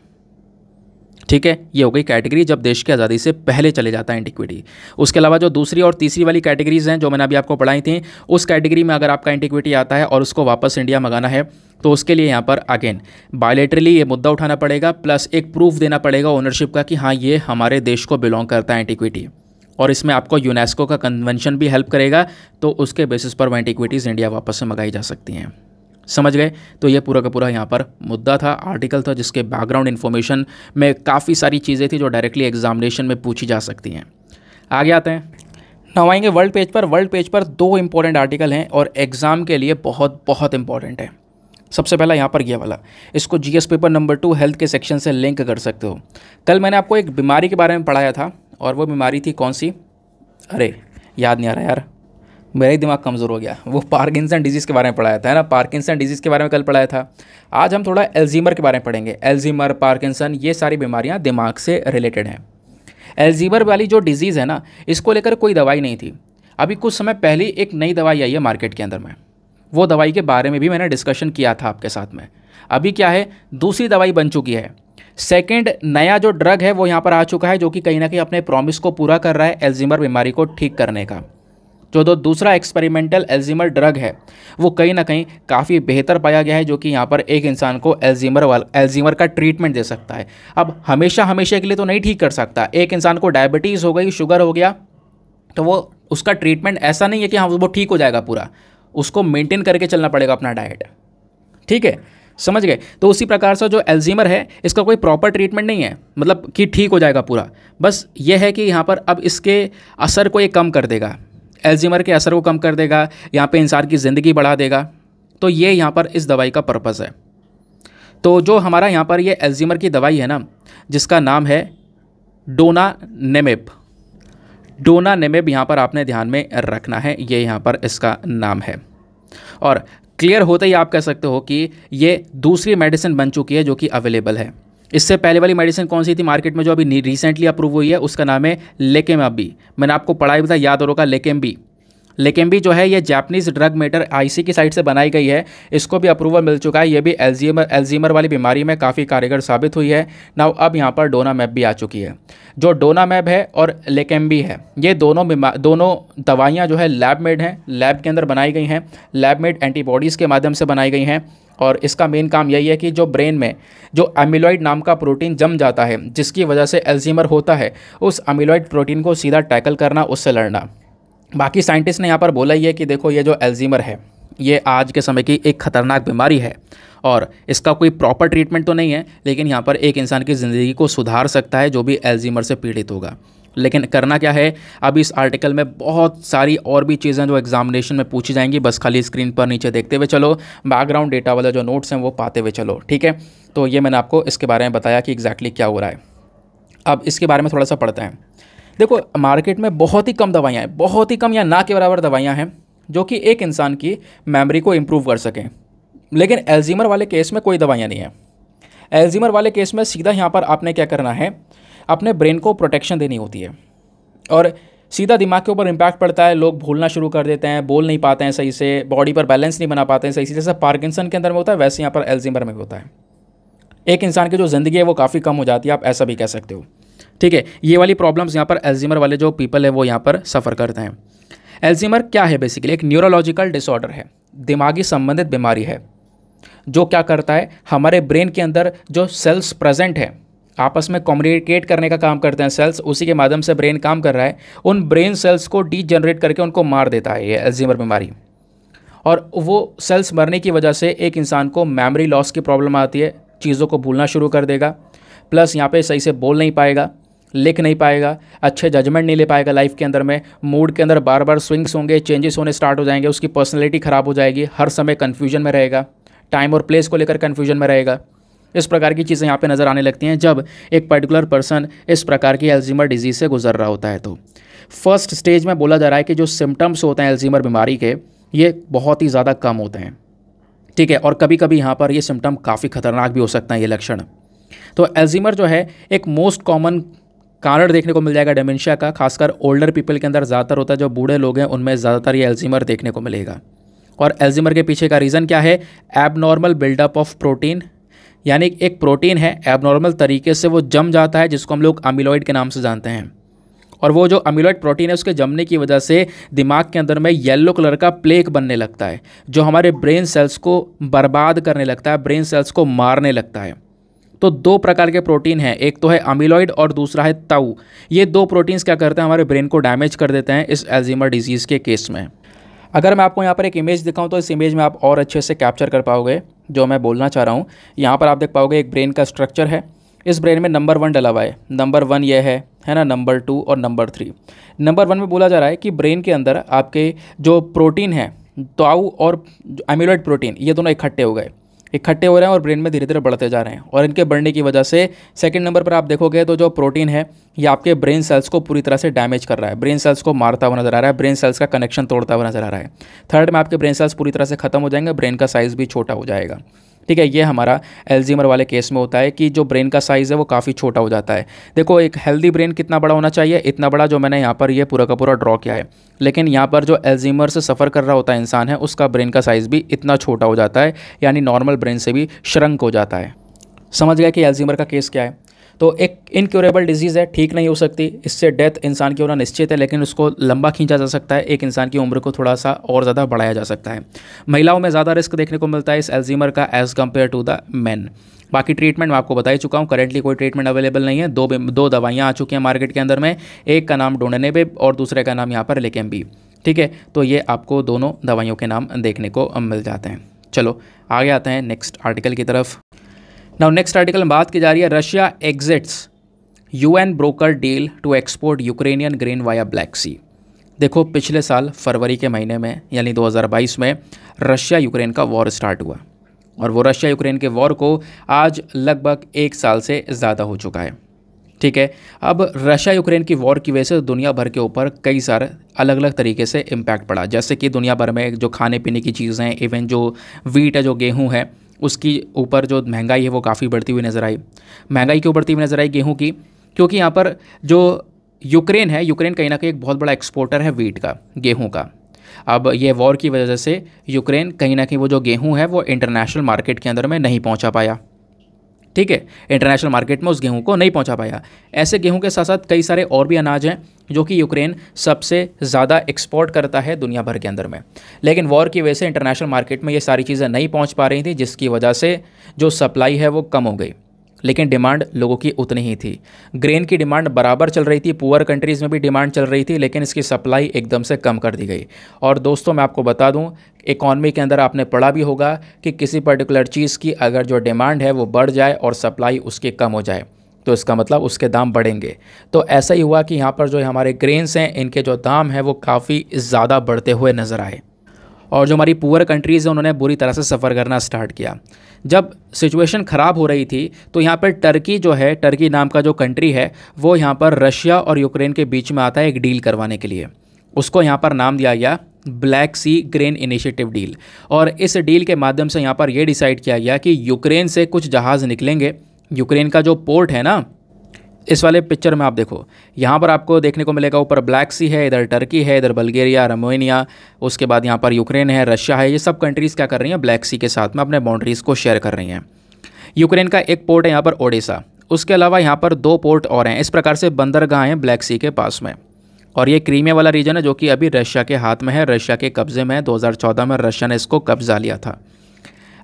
S1: ठीक है ये हो गई कैटेगरी जब देश की आज़ादी से पहले चले जाता है एंटिक्विटी उसके अलावा जो दूसरी और तीसरी वाली कैटेगरीज हैं जो मैंने अभी आपको पढ़ाई थी उस कैटेगरी में अगर आपका एंटिक्विटी आता है और उसको वापस इंडिया मंगाना है तो उसके लिए यहाँ पर अगेन बायोलेटरली ये मुद्दा उठाना पड़ेगा प्लस एक प्रूफ देना पड़ेगा ओनरशिप का कि हाँ ये हमारे देश को बिलोंग करता है एंटिक्विटी और इसमें आपको यूनेस्को का कन्वेंशन भी हेल्प करेगा तो उसके बेसिस पर वो एंटिक्विटीज़ इंडिया वापस से मंगाई जा सकती हैं समझ गए तो ये पूरा का पूरा यहाँ पर मुद्दा था आर्टिकल था जिसके बैकग्राउंड इन्फॉर्मेशन में काफ़ी सारी चीज़ें थी जो डायरेक्टली एग्जामिनेशन में पूछी जा सकती हैं आगे आते हैं नव आएंगे वर्ल्ड पेज पर वर्ल्ड पेज पर दो इंपॉर्टेंट आर्टिकल हैं और एग्ज़ाम के लिए बहुत बहुत इंपॉर्टेंट है सबसे पहला यहाँ पर गया वाला इसको G paper number two health के सेक्शन से लिंक कर सकते हो कल मैंने आपको एक बीमारी के बारे में पढ़ाया था और वो बीमारी थी कौन सी अरे याद नहीं आ रहा यार मेरा ही दिमाग कमज़ोर हो गया वो पार्किंसन डिजीज़ के बारे में पढ़ाया था है ना पार्किंसन डिजीज़ के बारे में कल पढ़ाया था आज हम थोड़ा एल्जीमर के बारे में पढ़ेंगे एल्जीमर पार्किंसन ये सारी बीमारियाँ दिमाग से रिलेटेड हैं एल्जीमर वाली जो डिजीज़ है ना इसको लेकर कोई दवाई नहीं थी अभी कुछ समय पहले एक नई दवाई आई है मार्केट के अंदर में वो दवाई के बारे में भी मैंने डिस्कशन किया था आपके साथ में अभी क्या है दूसरी दवाई बन चुकी है सेकेंड नया जो ड्रग है वो यहाँ पर आ चुका है जो कि कहीं ना कहीं अपने प्रॉमिस को पूरा कर रहा है एल्जीमर बीमारी को ठीक करने का जो दो दूसरा एक्सपेरिमेंटल एल्जीमर ड्रग है वो कहीं ना कहीं काफ़ी बेहतर पाया गया है जो कि यहाँ पर एक इंसान को एल्जीमर वाला एल्जीमर का ट्रीटमेंट दे सकता है अब हमेशा हमेशा के लिए तो नहीं ठीक कर सकता एक इंसान को डायबिटीज़ हो गई शुगर हो गया तो वो उसका ट्रीटमेंट ऐसा नहीं है कि हाँ वो ठीक हो जाएगा पूरा उसको मेंटेन करके चलना पड़ेगा अपना डाइट ठीक है समझ गए तो उसी प्रकार से जो एल्जीमर है इसका कोई प्रॉपर ट्रीटमेंट नहीं है मतलब कि ठीक हो जाएगा पूरा बस ये है कि यहाँ पर अब इसके असर को ये कम कर देगा एल्जीमर के असर को कम कर देगा यहाँ पे इंसान की ज़िंदगी बढ़ा देगा तो ये यहाँ पर इस दवाई का पर्पज़ है तो जो हमारा यहाँ पर ये एल्जीमर की दवाई है ना जिसका नाम है डोना नेमेब डोना नेमेब यहाँ पर आपने ध्यान में रखना है ये यहाँ पर इसका नाम है और क्लियर होते ही आप कह सकते हो कि ये दूसरी मेडिसिन बन चुकी है जो कि अवेलेबल है इससे पहले वाली मेडिसिन कौन सी थी मार्केट में जो अभी रिसेंटली अप्रूव हुई है उसका नाम है लेकेम अभी मैंने आपको पढ़ाई बताया याद होगा लेकेम बी लेकिन भी जो है ये जापनीज ड्रग मेटर आईसी की साइड से बनाई गई है इसको भी अप्रूवल मिल चुका है ये भी एल्जीमर एल्जीमर वाली बीमारी में काफ़ी कारगर साबित हुई है ना अब यहाँ पर डोना मैप भी आ चुकी है जो डोना मैप है और लेकेम्बी है ये दोनों दोनों दवाइयाँ जो है लैब मेड हैं लैब के अंदर बनाई गई हैं लैब मेड एंटीबॉडीज़ के माध्यम से बनाई गई हैं और इसका मेन काम यही है कि जो ब्रेन में जो अमिलॉइड नाम का प्रोटीन जम जाता है जिसकी वजह से एल्जीमर होता है उस अमिलॉइड प्रोटीन को सीधा टैकल करना उससे लड़ना बाकी साइंटिस्ट ने यहाँ पर बोला ही है कि देखो ये जो एल्जीमर है ये आज के समय की एक ख़तरनाक बीमारी है और इसका कोई प्रॉपर ट्रीटमेंट तो नहीं है लेकिन यहाँ पर एक इंसान की ज़िंदगी को सुधार सकता है जो भी एल्जीमर से पीड़ित होगा लेकिन करना क्या है अब इस आर्टिकल में बहुत सारी और भी चीज़ें जो एग्जामिनेशन में पूछी जाएंगी बस खाली स्क्रीन पर नीचे देखते हुए चलो बैकग्राउंड डेटा वाला जो नोट्स हैं वो पाते हुए चलो ठीक है तो ये मैंने आपको इसके बारे में बताया कि एग्जैक्टली exactly क्या हो रहा है अब इसके बारे में थोड़ा सा पढ़ते हैं देखो मार्केट में बहुत ही कम दवाइयाँ हैं बहुत ही कम या ना के बराबर दवाइयाँ हैं जो कि एक इंसान की मेमोरी को इम्प्रूव कर सकें लेकिन एल्जीमर वाले केस में कोई दवाइयाँ नहीं हैं एल्जीमर वाले केस में सीधा यहाँ पर आपने क्या करना है अपने ब्रेन को प्रोटेक्शन देनी होती है और सीधा दिमाग के ऊपर इम्पैक्ट पड़ता है लोग भूलना शुरू कर देते हैं बोल नहीं पाते हैं सही से बॉडी पर बैलेंस नहीं बना पाते हैं सही से जैसे पार्किंसन के अंदर में होता है वैसे यहाँ पर एल्जीमर में भी होता है एक इंसान की जो ज़िंदगी है वो काफ़ी कम हो जाती है आप ऐसा भी कह सकते हो ठीक है ये वाली प्रॉब्लम्स यहाँ पर एल्जीमर वाले जो पीपल है वो यहाँ पर सफ़र करते हैं एल्जीमर क्या है बेसिकली एक न्यूरोलॉजिकल डिसऑर्डर है दिमागी संबंधित बीमारी है जो क्या करता है हमारे ब्रेन के अंदर जो सेल्स प्रेजेंट है आपस में कम्युनिकेट करने का काम करते हैं सेल्स उसी के माध्यम से ब्रेन काम कर रहा है उन ब्रेन सेल्स को डीजनरेट करके उनको मार देता है ये एल्जीमर बीमारी और वो सेल्स मरने की वजह से एक इंसान को मेमोरी लॉस की प्रॉब्लम आती है चीज़ों को भूलना शुरू कर देगा प्लस यहाँ पे सही से बोल नहीं पाएगा लिख नहीं पाएगा अच्छे जजमेंट नहीं ले पाएगा लाइफ के अंदर में मूड के अंदर बार बार स्विंग्स होंगे चेंजेस होने स्टार्ट हो जाएंगे उसकी पर्सनैलिटी ख़राब हो जाएगी हर समय कन्फ्यूजन में रहेगा टाइम और प्लेस को लेकर कन्फ्यूजन में रहेगा इस प्रकार की चीज़ें यहाँ पे नज़र आने लगती हैं जब एक पर्टिकुलर पर्सन इस प्रकार की एल्जीमर डिजीज़ से गुजर रहा होता है तो फर्स्ट स्टेज में बोला जा रहा है कि जो सिम्टम्स होते हैं एल्जीमर बीमारी के ये बहुत ही ज़्यादा कम होते हैं ठीक है और कभी कभी यहाँ पर ये सिम्टम काफ़ी खतरनाक भी हो सकता है ये लक्षण तो एल्जीमर जो है एक मोस्ट कॉमन कारण देखने को मिल जाएगा डेमेंशिया का खासकर ओल्डर पीपल के अंदर ज़्यादातर होता है जो बूढ़े लोग हैं उनमें ज़्यादातर ये एल्जीमर देखने को मिलेगा और एल्जीमर के पीछे का रीज़न क्या है एबनॉर्मल बिल्डअप ऑफ प्रोटीन यानी एक प्रोटीन है एबनॉर्मल तरीके से वो जम जाता है जिसको हम लोग अमीलॉइड के नाम से जानते हैं और वो जो अमीलॉइड प्रोटीन है उसके जमने की वजह से दिमाग के अंदर में येलो कलर का प्लेक बनने लगता है जो हमारे ब्रेन सेल्स को बर्बाद करने लगता है ब्रेन सेल्स को मारने लगता है तो दो प्रकार के प्रोटीन हैं एक तो है अमीलॉइड और दूसरा है ताऊ ये दो प्रोटीन्स क्या करते हैं हमारे ब्रेन को डैमेज कर देते हैं इस एल्जीमर डिजीज़ के केस में अगर मैं आपको यहाँ पर एक इमेज दिखाऊँ तो इस इमेज में आप और अच्छे से कैप्चर कर पाओगे जो मैं बोलना चाह रहा हूँ यहाँ पर आप देख पाओगे एक ब्रेन का स्ट्रक्चर है इस ब्रेन में नंबर वन डला हुआ है नंबर वन ये है है ना नंबर टू और नंबर थ्री नंबर वन में बोला जा रहा है कि ब्रेन के अंदर आपके जो प्रोटीन है ताऊ और अमीलोइड प्रोटीन ये दोनों इकट्ठे हो गए इकट्ठे हो रहे हैं और ब्रेन में धीरे धीरे बढ़ते जा रहे हैं और इनके बढ़ने की वजह से सेकेंड नंबर पर आप देखोगे तो जो प्रोटीन है ये आपके ब्रेन सेल्स को पूरी तरह से डैमेज कर रहा है ब्रेन सेल्स को मारता हुआ नजर आ रहा है ब्रेन सेल्स का कनेक्शन तोड़ता हुआ नजर आ रहा है थर्ड में आपके ब्रेन सेल्स पूरी तरह से खत्म हो जाएंगे ब्रेन का साइज़ भी छोटा हो जाएगा ठीक है ये हमारा एल्जीमर वाले केस में होता है कि जो ब्रेन का साइज़ है वो काफ़ी छोटा हो जाता है देखो एक हेल्दी ब्रेन कितना बड़ा होना चाहिए इतना बड़ा जो मैंने यहाँ पर ये पूरा का पूरा ड्रॉ किया है लेकिन यहाँ पर जो एल्जीमर से सफ़र कर रहा होता है इंसान है उसका ब्रेन का साइज़ भी इतना छोटा हो जाता है यानी नॉर्मल ब्रेन से भी श्रंक हो जाता है समझ गया कि एल्जीमर का केस क्या है तो एक इनक्योरेबल डिजीज़ है ठीक नहीं हो सकती इससे डेथ इंसान की होना निश्चित है लेकिन उसको लंबा खींचा जा सकता है एक इंसान की उम्र को थोड़ा सा और ज़्यादा बढ़ाया जा सकता है महिलाओं में ज़्यादा रिस्क देखने को मिलता है इस एल्जीमर का as compare to the man बाकी ट्रीटमेंट मैं आपको बता ही चुका हूँ करेंटली कोई ट्रीटमेंट अवेलेबल नहीं है दो दो दवाइयाँ आ चुकी हैं मार्केट के अंदर में एक का नाम बेब और दूसरे का नाम यहाँ पर लेकेम बी ठीक है तो ये आपको दोनों दवाइयों के नाम देखने को मिल जाते हैं चलो आगे आते हैं नेक्स्ट आर्टिकल की तरफ नाउ नेक्स्ट आर्टिकल में बात की जा रही है Russia exits UN broker deal to export Ukrainian grain via Black Sea देखो पिछले साल फरवरी के महीने में यानी 2022 में रशिया यूक्रेन का वॉर स्टार्ट हुआ और वो रशिया यूक्रेन के वॉर को आज लगभग एक साल से ज़्यादा हो चुका है ठीक है अब रशिया यूक्रेन की वॉर की वजह से दुनिया भर के ऊपर कई सारे अलग अलग तरीके से इम्पैक्ट पड़ा जैसे कि दुनिया भर में जो खाने पीने की चीज़ें इवन जो वीट है जो गेहूँ है उसकी ऊपर जो महंगाई है वो काफ़ी बढ़ती हुई नज़र आई महंगाई क्यों बढ़ती हुई नज़र आई गेहूँ की क्योंकि यहाँ पर जो यूक्रेन है यूक्रेन कहीं ना कहीं एक बहुत बड़ा एक्सपोर्टर है वीट का गेहूँ का अब ये वॉर की वजह से यूक्रेन कहीं ना कहीं वो जो गेहूँ है वो इंटरनेशनल मार्केट के अंदर में नहीं पहुँचा पाया ठीक है इंटरनेशनल मार्केट में उस गेहूं को नहीं पहुंचा पाया ऐसे गेहूं के साथ साथ कई सारे और भी अनाज हैं जो कि यूक्रेन सबसे ज़्यादा एक्सपोर्ट करता है दुनिया भर के अंदर में लेकिन वॉर की वजह से इंटरनेशनल मार्केट में ये सारी चीज़ें नहीं पहुँच पा रही थी जिसकी वजह से जो सप्लाई है वो कम हो गई लेकिन डिमांड लोगों की उतनी ही थी ग्रेन की डिमांड बराबर चल रही थी पुअर कंट्रीज़ में भी डिमांड चल रही थी लेकिन इसकी सप्लाई एकदम से कम कर दी गई और दोस्तों मैं आपको बता दूं इकॉनमी के अंदर आपने पढ़ा भी होगा कि किसी पर्टिकुलर चीज़ की अगर जो डिमांड है वो बढ़ जाए और सप्लाई उसकी कम हो जाए तो इसका मतलब उसके दाम बढ़ेंगे तो ऐसा ही हुआ कि यहाँ पर जो हमारे ग्रेन्स हैं इनके जो दाम हैं वो काफ़ी ज़्यादा बढ़ते हुए नज़र आए और जो हमारी पुअर कंट्रीज़ हैं उन्होंने बुरी तरह से सफ़र करना स्टार्ट किया जब सिचुएशन ख़राब हो रही थी तो यहाँ पर टर्की जो है टर्की नाम का जो कंट्री है वो यहाँ पर रशिया और यूक्रेन के बीच में आता है एक डील करवाने के लिए उसको यहाँ पर नाम दिया गया Black Sea grain initiative deal और इस डील के माध्यम से यहाँ पर यह डिसाइड किया गया कि यूक्रेन से कुछ जहाज़ निकलेंगे यूक्रेन का जो पोर्ट है ना इस वाले पिक्चर में आप देखो यहाँ पर आपको देखने को मिलेगा ऊपर ब्लैक सी है इधर टर्की है इधर बल्गेरिया रोमेनिया उसके बाद यहाँ पर यूक्रेन है रशिया है ये सब कंट्रीज़ क्या कर रही हैं ब्लैक सी के साथ में अपने बाउंड्रीज़ को शेयर कर रही हैं यूक्रेन का एक पोर्ट है यहाँ पर ओडिशा उसके अलावा यहाँ पर दो पोर्ट और हैं इस प्रकार से बंदरगाह हैं ब्लैक सी के पास में और ये क्रीमिया वाला रीजन है जो कि अभी रशिया के हाथ में है रशिया के कब्ज़े में 2014 में रशिया ने इसको कब्ज़ा लिया था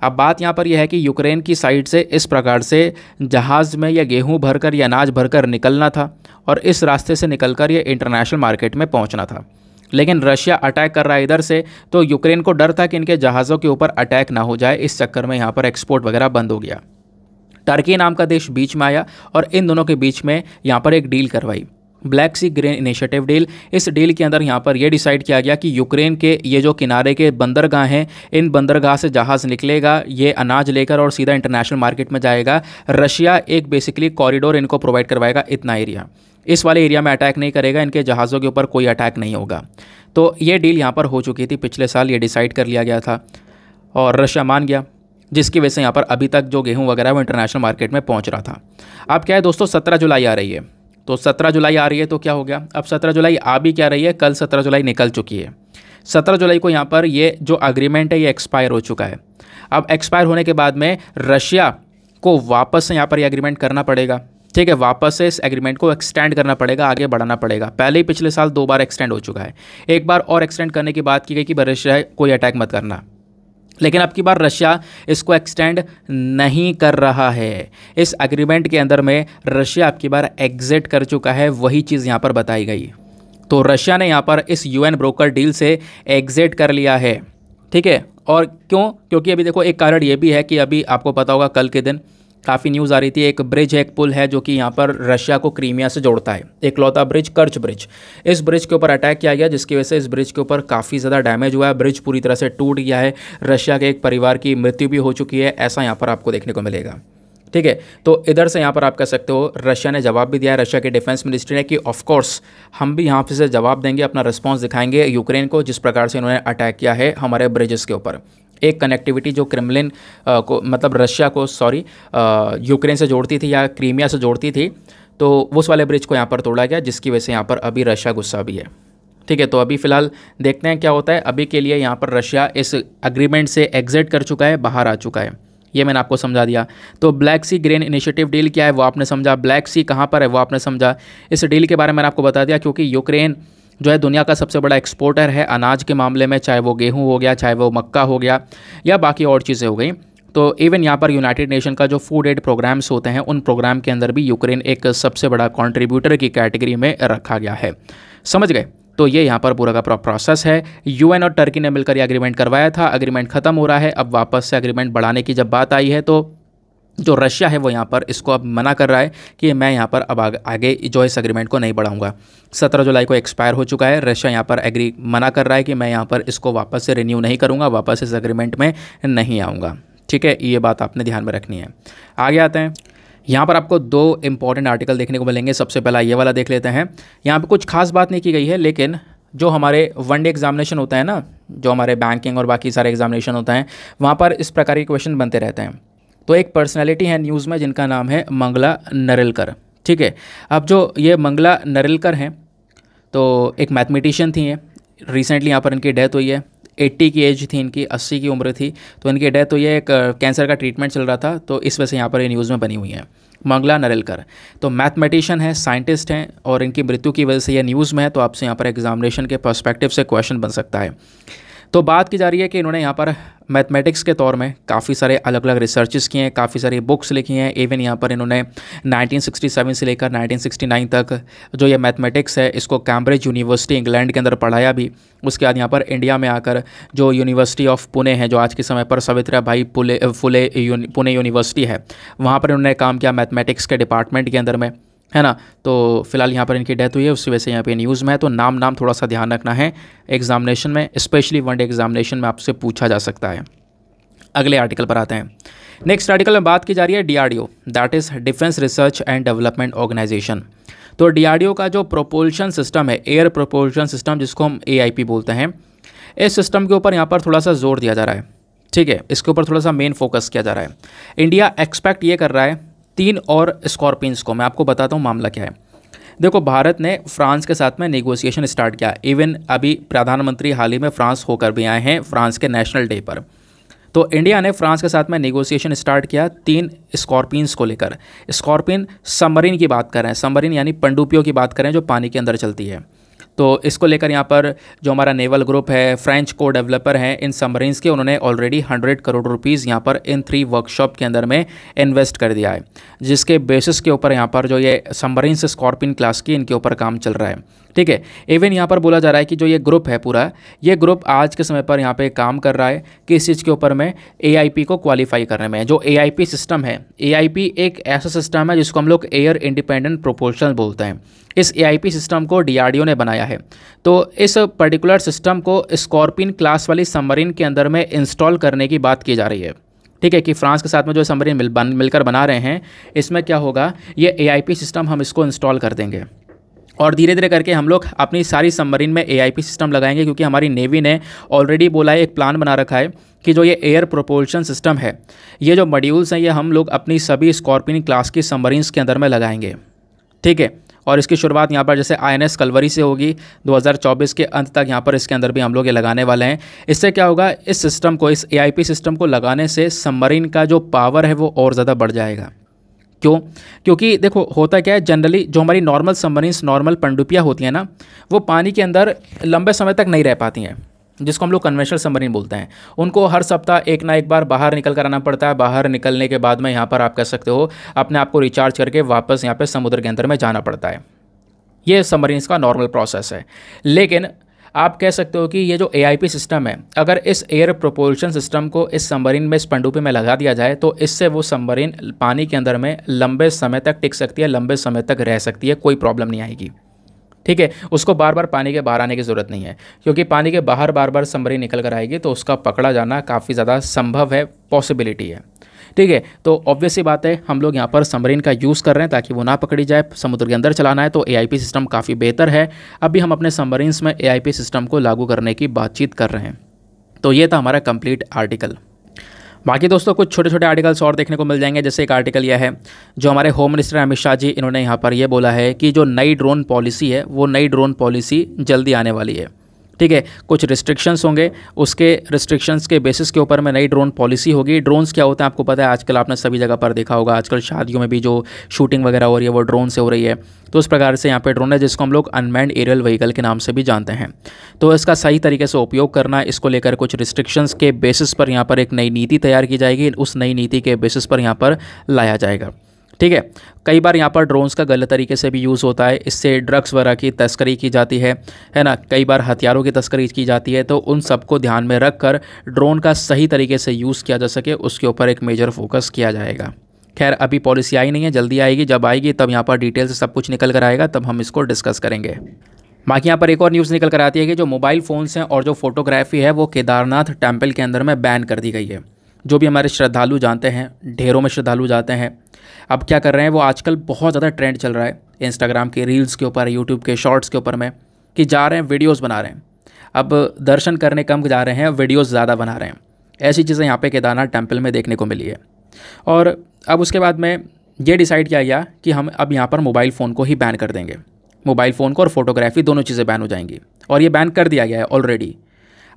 S1: अब बात यहाँ पर यह है कि यूक्रेन की साइड से इस प्रकार से जहाज़ में या गेहूँ भरकर या अनाज भरकर निकलना था और इस रास्ते से निकलकर यह इंटरनेशनल मार्केट में पहुँचना था लेकिन रशिया अटैक कर रहा है इधर से तो यूक्रेन को डर था कि इनके जहाज़ों के ऊपर अटैक ना हो जाए इस चक्कर में यहाँ पर एक्सपोर्ट वगैरह बंद हो गया टर्की नाम का देश बीच में आया और इन दोनों के बीच में यहाँ पर एक डील करवाई Black Sea grain initiative deal इस डील के अंदर यहाँ पर यह डिसाइड किया गया कि यूक्रेन के ये जो किनारे के बंदरगाह हैं इन बंदरगाह से जहाज़ निकलेगा ये अनाज लेकर और सीधा इंटरनेशनल मार्केट में जाएगा रशिया एक बेसिकली कॉरिडोर इनको प्रोवाइड करवाएगा इतना एरिया इस वाले एरिया में अटैक नहीं करेगा इनके जहाज़ों के ऊपर कोई अटैक नहीं होगा तो ये डील यहाँ पर हो चुकी थी पिछले साल ये डिसाइड कर लिया गया था और रशिया मान गया जिसकी वजह से यहाँ पर अभी तक जो गेहूँ वगैरह वो इंटरनेशनल मार्केट में पहुँच रहा था अब क्या है दोस्तों सत्रह जुलाई आ रही है तो सत्रह जुलाई आ रही है तो क्या हो गया अब सत्रह जुलाई आ भी क्या रही है कल सत्रह जुलाई निकल चुकी है सत्रह जुलाई को यहाँ पर ये जो अग्रीमेंट है ये एक्सपायर हो चुका है अब एक्सपायर होने के बाद में रशिया को वापस से यहाँ पर ये अग्रीमेंट करना पड़ेगा ठीक है वापस से इस एग्रीमेंट को एक्सटेंड करना पड़ेगा आगे बढ़ाना पड़ेगा पहले ही पिछले साल दो बार एक्सटेंड हो चुका है एक बार और एक्सटेंड करने की बात की गई कि रशिया कोई अटैक मत करना लेकिन अब की बार रशिया इसको एक्सटेंड नहीं कर रहा है इस अग्रीमेंट के अंदर में रशिया अब की बार एग्जिट कर चुका है वही चीज़ यहाँ पर बताई गई तो रशिया ने यहाँ पर इस यूएन ब्रोकर डील से एग्जिट कर लिया है ठीक है और क्यों क्योंकि अभी देखो एक कारण ये भी है कि अभी आपको पता होगा कल के दिन काफ़ी न्यूज़ आ रही थी एक ब्रिज एक पुल है जो कि यहाँ पर रशिया को क्रीमिया से जोड़ता है एक लौता ब्रिज कर्च ब्रिज इस ब्रिज के ऊपर अटैक किया गया जिसकी वजह से इस ब्रिज के ऊपर काफ़ी ज़्यादा डैमेज हुआ है ब्रिज पूरी तरह से टूट गया है रशिया के एक परिवार की मृत्यु भी हो चुकी है ऐसा यहाँ पर आपको देखने को मिलेगा ठीक है तो इधर से यहाँ पर आप कह सकते हो रशिया ने जवाब भी दिया है रशिया के डिफेंस मिनिस्ट्री ने कि ऑफ कोर्स हम भी यहाँ से जवाब देंगे अपना रिस्पांस दिखाएंगे यूक्रेन को जिस प्रकार से इन्होंने अटैक किया है हमारे ब्रिजेस के ऊपर एक कनेक्टिविटी जो क्रेमलिन को मतलब रशिया को सॉरी यूक्रेन से जोड़ती थी या क्रीमिया से जोड़ती थी तो उस वाले ब्रिज को यहाँ पर तोड़ा गया जिसकी वजह से यहाँ पर अभी रशिया गुस्सा भी है ठीक है तो अभी फ़िलहाल देखते हैं क्या होता है अभी के लिए यहाँ पर रशिया इस अग्रीमेंट से एग्जिट कर चुका है बाहर आ चुका है ये मैंने आपको समझा दिया तो Black Sea grain initiative deal क्या है वो आपने समझा ब्लैक सी कहाँ पर है वो आपने समझा इस डील के बारे में मैंने आपको बता दिया क्योंकि यूक्रेन जो है दुनिया का सबसे बड़ा एक्सपोर्टर है अनाज के मामले में चाहे वो गेहूँ हो गया चाहे वो मक्का हो गया या बाकी और चीज़ें हो गई तो इवन यहाँ पर यूनाइटेड नेशन का जो फूड एड प्रोग्राम्स होते हैं उन प्रोग्राम के अंदर भी यूक्रेन एक सबसे बड़ा कॉन्ट्रीब्यूटर की कैटेगरी में रखा गया है समझ गए तो ये यहाँ पर पूरा का पूरा प्रोसेस है यूएन और टर्की ने मिलकर ये अग्रीमेंट करवाया था अग्रीमेंट खत्म हो रहा है अब वापस से अग्रीमेंट बढ़ाने की जब बात आई है तो जो रशिया है वो यहाँ पर इसको अब मना कर रहा है कि मैं यहाँ पर अब आगे, जो इस एग्रीमेंट को नहीं बढ़ाऊँगा सत्रह जुलाई को एक्सपायर हो चुका है रशिया यहाँ पर एग्री मना कर रहा है कि मैं यहाँ पर इसको वापस से रिन्यू नहीं करूँगा वापस इस एग्रीमेंट में नहीं आऊँगा ठीक है ये बात आपने ध्यान में रखनी है आगे आते हैं यहाँ पर आपको दो इंपॉर्टेंट आर्टिकल देखने को मिलेंगे सबसे पहला ये वाला देख लेते हैं यहाँ पर कुछ खास बात नहीं की गई है लेकिन जो हमारे वन डे एग्जामिनेशन होता है ना जो हमारे बैंकिंग और बाकी सारे एग्जामिनेशन होते हैं वहाँ पर इस प्रकार के क्वेश्चन बनते रहते हैं तो एक पर्सनैलिटी है न्यूज़ में जिनका नाम है मंगला नरेलकर ठीक है अब जो ये मंगला नरेलकर हैं तो एक मैथमेटिशियन थी ये रिसेंटली यहाँ पर इनकी डेथ हुई है एट्टी की एज थी इनकी अस्सी की उम्र थी तो इनकी डेथ हुई है एक कैंसर का ट्रीटमेंट चल रहा था तो इस वजह से यहाँ पर ये न्यूज़ में बनी हुई है मंगला नरेलकर तो मैथमेटिशियन है साइंटिस्ट हैं और इनकी मृत्यु की वजह से यह न्यूज़ में है तो आपसे यहाँ पर एग्जामिनेशन के पर्सपेक्टिव से क्वेश्चन बन सकता है तो बात की जा रही है कि इन्होंने यहाँ पर मैथमेटिक्स के तौर में काफ़ी सारे अलग अलग रिसर्चेस किए हैं काफ़ी सारी बुक्स लिखी हैं इवन यहाँ पर इन्होंने 1967 से लेकर 1969 तक जो ये मैथमेटिक्स है इसको कैम्ब्रिज यूनिवर्सिटी इंग्लैंड के अंदर पढ़ाया भी उसके बाद यहाँ पर इंडिया में आकर जो यूनिवर्सिटी ऑफ पुणे है जो आज के समय पर सवित्रा भाई पुले फुले पुणे यूनिवर्सिटी है वहाँ पर इन्होंने काम किया मैथमेटिक्स के डिपार्टमेंट के अंदर में है ना तो फिलहाल यहाँ पर इनकी डेथ हुई है उसी वजह से यहाँ पे न्यूज़ में है तो नाम नाम थोड़ा सा ध्यान रखना है एग्जामिनेशन में स्पेशली वनडे एग्जामिनेशन में आपसे पूछा जा सकता है अगले आर्टिकल पर आते हैं नेक्स्ट आर्टिकल में बात की जा रही है DRDO that is defence research and development organisation तो डीआरडीओ का जो प्रोपोल्शन सिस्टम है एयर प्रोपोल्शन सिस्टम जिसको हम पी बोलते हैं इस सिस्टम के ऊपर यहाँ पर थोड़ा सा जोर दिया जा रहा है ठीक है इसके ऊपर थोड़ा सा मेन फोकस किया जा रहा है इंडिया एक्सपेक्ट ये कर रहा है तीन और स्कॉर्पियंस को मैं आपको बताता हूँ मामला क्या है देखो भारत ने फ्रांस के साथ में नेगोशिएशन स्टार्ट किया इवन अभी प्रधानमंत्री हाल ही में फ्रांस होकर भी आए हैं फ्रांस के नेशनल डे पर तो इंडिया ने फ्रांस के साथ में नेगोशिएशन स्टार्ट किया तीन स्कॉर्पियंस को लेकर स्कॉर्पियन सबमरीन की बात कर रहे हैं सबमरीन यानी पंडुपियों की बात करें जो पानी के अंदर चलती है तो इसको लेकर यहाँ पर जो हमारा नेवल ग्रुप है फ्रेंच को डेवलपर हैं इन सबमरीन्स के उन्होंने ऑलरेडी हंड्रेड करोड़ रुपीज़ यहाँ पर इन थ्री वर्कशॉप के अंदर में इन्वेस्ट कर दिया है जिसके बेसिस के ऊपर यहाँ पर जो ये सबमरीन्स स्कॉर्पिन क्लास की इनके ऊपर काम चल रहा है ठीक है इवन यहाँ पर बोला जा रहा है कि जो ये ग्रुप है पूरा ये ग्रुप आज के समय पर यहाँ पे काम कर रहा है किस चीज़ के ऊपर में ए को क्वालिफाई करने में जो ए सिस्टम है ए एक ऐसा सिस्टम है जिसको हम लोग एयर इंडिपेंडेंट प्रोपोर्शनल बोलते हैं इस ए सिस्टम को डी ने बनाया है तो इस पर्टिकुलर सिस्टम को स्कॉर्पिन क्लास वाली सबमरीन के अंदर में इंस्टॉल करने की बात की जा रही है ठीक है कि फ्रांस के साथ में जो सबमरीन मिल बन मिलकर बना रहे हैं इसमें क्या होगा ये ए सिस्टम हम इसको इंस्टॉल कर देंगे और धीरे धीरे करके हम लोग अपनी सारी सबमरीन में ए सिस्टम लगाएंगे क्योंकि हमारी नेवी ने ऑलरेडी बोला है एक प्लान बना रखा है कि जो ये एयर प्रोपोल्शन सिस्टम है ये जो मॉड्यूल्स हैं ये हम लोग अपनी सभी स्कॉर्पिन क्लास की सबमरीन्स के अंदर में लगाएंगे ठीक है और इसकी शुरुआत यहाँ पर जैसे आई कलवरी से होगी 2024 के अंत तक यहाँ पर इसके अंदर भी हम लोग ये लगाने वाले हैं इससे क्या होगा इस सिस्टम को इस ए सिस्टम को लगाने से सबमरीन का जो पावर है वो और ज़्यादा बढ़ जाएगा क्यों क्योंकि देखो होता क्या है जनरली जो हमारी नॉर्मल सबमरीन्स नॉर्मल पंडुपियाँ होती हैं ना वो पानी के अंदर लंबे समय तक नहीं रह पाती हैं जिसको हम लोग कन्वेंशनल सबमरीन बोलते हैं उनको हर सप्ताह एक ना एक बार बाहर निकल कर आना पड़ता है बाहर निकलने के बाद में यहाँ पर आप कह सकते हो अपने आप को रिचार्ज करके वापस यहाँ पर समुद्र के अंदर में जाना पड़ता है ये सबमरीन का नॉर्मल प्रोसेस है लेकिन आप कह सकते हो कि ये जो ए सिस्टम है अगर इस एयर प्रोपोल्शन सिस्टम को इस सबमरीन में इस पंडुपी में लगा दिया जाए तो इससे वो सबमरीन पानी के अंदर में लंबे समय तक टिक सकती है लंबे समय तक रह सकती है कोई प्रॉब्लम नहीं आएगी ठीक है उसको बार बार पानी के बाहर आने की ज़रूरत नहीं है क्योंकि पानी के बाहर बार बार समरी निकल कर आएगी तो उसका पकड़ा जाना काफ़ी ज़्यादा संभव है पॉसिबिलिटी है ठीक है तो ऑब्वियस ही बात है हम लोग यहाँ पर समरीन का यूज़ कर रहे हैं ताकि वो ना पकड़ी जाए समुद्र के अंदर चलाना है तो ए सिस्टम काफ़ी बेहतर है अभी हम अपने समरीन्स में ए सिस्टम को लागू करने की बातचीत कर रहे हैं तो ये था हमारा कंप्लीट आर्टिकल बाकी दोस्तों कुछ छोटे छोटे आर्टिकल्स और देखने को मिल जाएंगे जैसे एक आर्टिकल यह है जो हमारे होम मिनिस्टर अमित शाह जी इन्होंने यहाँ पर यह बोला है कि जो नई ड्रोन पॉलिसी है वो नई ड्रोन पॉलिसी जल्दी आने वाली है ठीक है कुछ रिस्ट्रिक्शंस होंगे उसके रिस्ट्रिक्शंस के बेसिस के ऊपर में नई ड्रोन पॉलिसी होगी ड्रोन्स क्या होते हैं आपको पता है आजकल आपने सभी जगह पर देखा होगा आजकल शादियों में भी जो शूटिंग वगैरह हो रही है वो ड्रोन से हो रही है तो उस प्रकार से यहाँ पे ड्रोन है जिसको हम लोग अनमैंड एरियल व्हीकल के नाम से भी जानते हैं तो इसका सही तरीके से उपयोग करना इसको लेकर कुछ रिस्ट्रिक्शंस के बेसिस पर यहाँ पर एक नई नीति तैयार की जाएगी उस नई नीति के बेसिस पर यहाँ पर लाया जाएगा ठीक है कई बार यहाँ पर ड्रोन्स का गलत तरीके से भी यूज़ होता है इससे ड्रग्स वगैरह की तस्करी की जाती है है ना कई बार हथियारों की तस्करी की जाती है तो उन सबको ध्यान में रख कर ड्रोन का सही तरीके से यूज़ किया जा सके उसके ऊपर एक मेजर फोकस किया जाएगा खैर अभी पॉलिसी आई नहीं है जल्दी आएगी जब आएगी तब यहाँ पर डिटेल से सब कुछ निकल कर आएगा तब हम इसको डिस्कस करेंगे बाकी यहाँ पर एक और न्यूज़ निकल कर आती है कि जो मोबाइल फ़ोन्स हैं और जो फोटोग्राफी है वो केदारनाथ टेम्पल के अंदर में बैन कर दी गई है जो भी हमारे श्रद्धालु जानते हैं ढेरों में श्रद्धालु जाते हैं अब क्या कर रहे हैं वो आजकल बहुत ज़्यादा ट्रेंड चल रहा है इंस्टाग्राम के रील्स के ऊपर यूट्यूब के शॉर्ट्स के ऊपर में कि जा रहे हैं वीडियोज़ बना रहे हैं अब दर्शन करने कम जा रहे हैं वीडियोज़ ज़्यादा बना रहे हैं ऐसी चीज़ें यहाँ पे केदारनाथ टेम्पल में देखने को मिली है और अब उसके बाद में ये डिसाइड किया गया कि हम अब यहाँ पर मोबाइल फ़ोन को ही बैन कर देंगे मोबाइल फ़ोन को और फोटोग्राफी दोनों चीज़ें बैन हो जाएंगी और ये बैन कर दिया गया है ऑलरेडी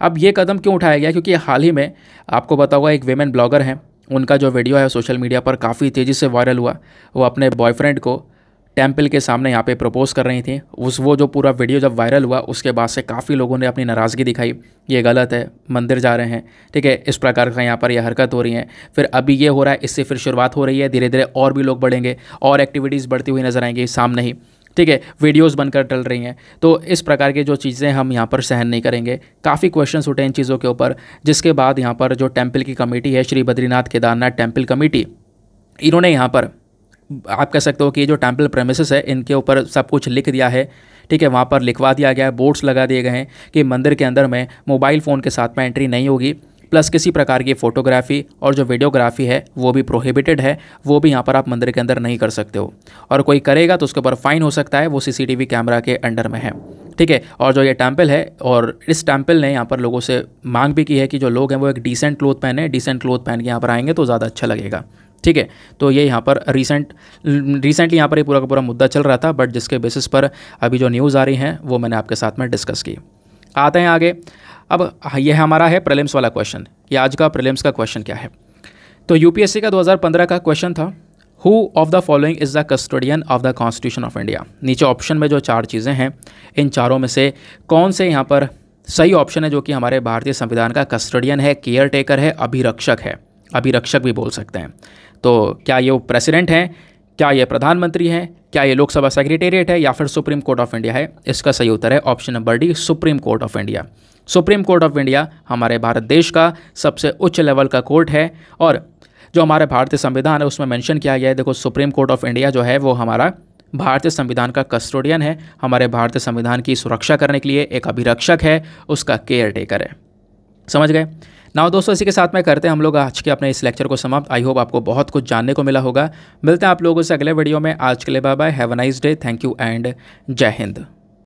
S1: अब ये कदम क्यों उठाया गया क्योंकि हाल ही में आपको बता हुआ एक वेमेन ब्लॉगर हैं उनका जो वीडियो है सोशल मीडिया पर काफ़ी तेज़ी से वायरल हुआ वो अपने बॉयफ्रेंड को टेम्पल के सामने यहाँ पे प्रपोज़ कर रही थी उस वो जो पूरा वीडियो जब वायरल हुआ उसके बाद से काफ़ी लोगों ने अपनी नाराज़गी दिखाई ये गलत है मंदिर जा रहे हैं ठीक है इस प्रकार का यहाँ पर यह हरकत हो रही है फिर अभी ये हो रहा है इससे फिर शुरुआत हो रही है धीरे धीरे और भी लोग बढ़ेंगे और एक्टिविटीज़ बढ़ती हुई नज़र आएंगी सामने ही ठीक है वीडियोस बनकर डल रही हैं तो इस प्रकार की जो चीज़ें हम यहाँ पर सहन नहीं करेंगे काफ़ी क्वेश्चंस उठे इन चीज़ों के ऊपर जिसके बाद यहाँ पर जो टेम्पल की कमेटी है श्री बद्रीनाथ केदारनाथ टेम्पल कमेटी इन्होंने यहाँ पर आप कह सकते हो कि जो टेम्पल प्रेमिसेस है इनके ऊपर सब कुछ लिख दिया है ठीक है वहाँ पर लिखवा दिया गया है बोर्ड्स लगा दिए गए हैं कि मंदिर के अंदर में मोबाइल फ़ोन के साथ में एंट्री नहीं होगी प्लस किसी प्रकार की फ़ोटोग्राफ़ी और जो वीडियोग्राफी है वो भी प्रोहिबिटेड है वो भी यहाँ पर आप मंदिर के अंदर नहीं कर सकते हो और कोई करेगा तो उसके ऊपर फ़ाइन हो सकता है वो सीसीटीवी कैमरा के अंडर में है ठीक है और जो ये टेम्पल है और इस टेम्पल ने यहाँ पर लोगों से मांग भी की है कि जो लोग हैं वो एक डिसेंट क्लोथ पहने डिसेंट क्लोथ पहन के यहाँ पर आएंगे तो ज़्यादा अच्छा लगेगा ठीक है तो ये यहाँ पर रिसेंट रिसेंटली यहाँ पर ये पूरा का पूरा मुद्दा चल रहा था बट जिसके बेसिस पर अभी जो न्यूज़ आ रही हैं वो मैंने आपके साथ में डिस्कस की आते हैं आगे अब हाँ, यह हमारा है प्रलिम्स वाला क्वेश्चन ये आज का प्रलिम्स का क्वेश्चन क्या है तो यूपीएससी का 2015 का क्वेश्चन था who of the following is the custodian of the constitution of India नीचे ऑप्शन में जो चार चीज़ें हैं इन चारों में से कौन से यहाँ पर सही ऑप्शन है जो कि हमारे भारतीय संविधान का कस्टोडियन है केयर टेकर है अभिरक्षक है अभिरक्षक भी बोल सकते हैं तो क्या ये वो प्रेसिडेंट हैं क्या ये प्रधानमंत्री हैं क्या ये लोकसभा सेक्रेटेरिएट है या फिर सुप्रीम कोर्ट ऑफ इंडिया है इसका सही उत्तर है option number D Supreme court of India Supreme court of India हमारे भारत देश का सबसे उच्च लेवल का कोर्ट है और जो हमारे भारतीय संविधान है उसमें मैंशन किया गया है देखो सुप्रीम कोर्ट ऑफ इंडिया जो है वो हमारा भारतीय संविधान का कस्टोडियन है हमारे भारतीय संविधान की सुरक्षा करने के लिए एक अभिरक्षक है उसका केयर टेकर है समझ गए ना दोस्तों इसी के साथ में करते हैं हम लोग आज के अपने इस लेक्चर को समाप्त आई होप आपको बहुत कुछ जानने को मिला होगा मिलते हैं आप लोगों से अगले वीडियो में आज के लिए bye bye have a nice day thank you and Jai Hind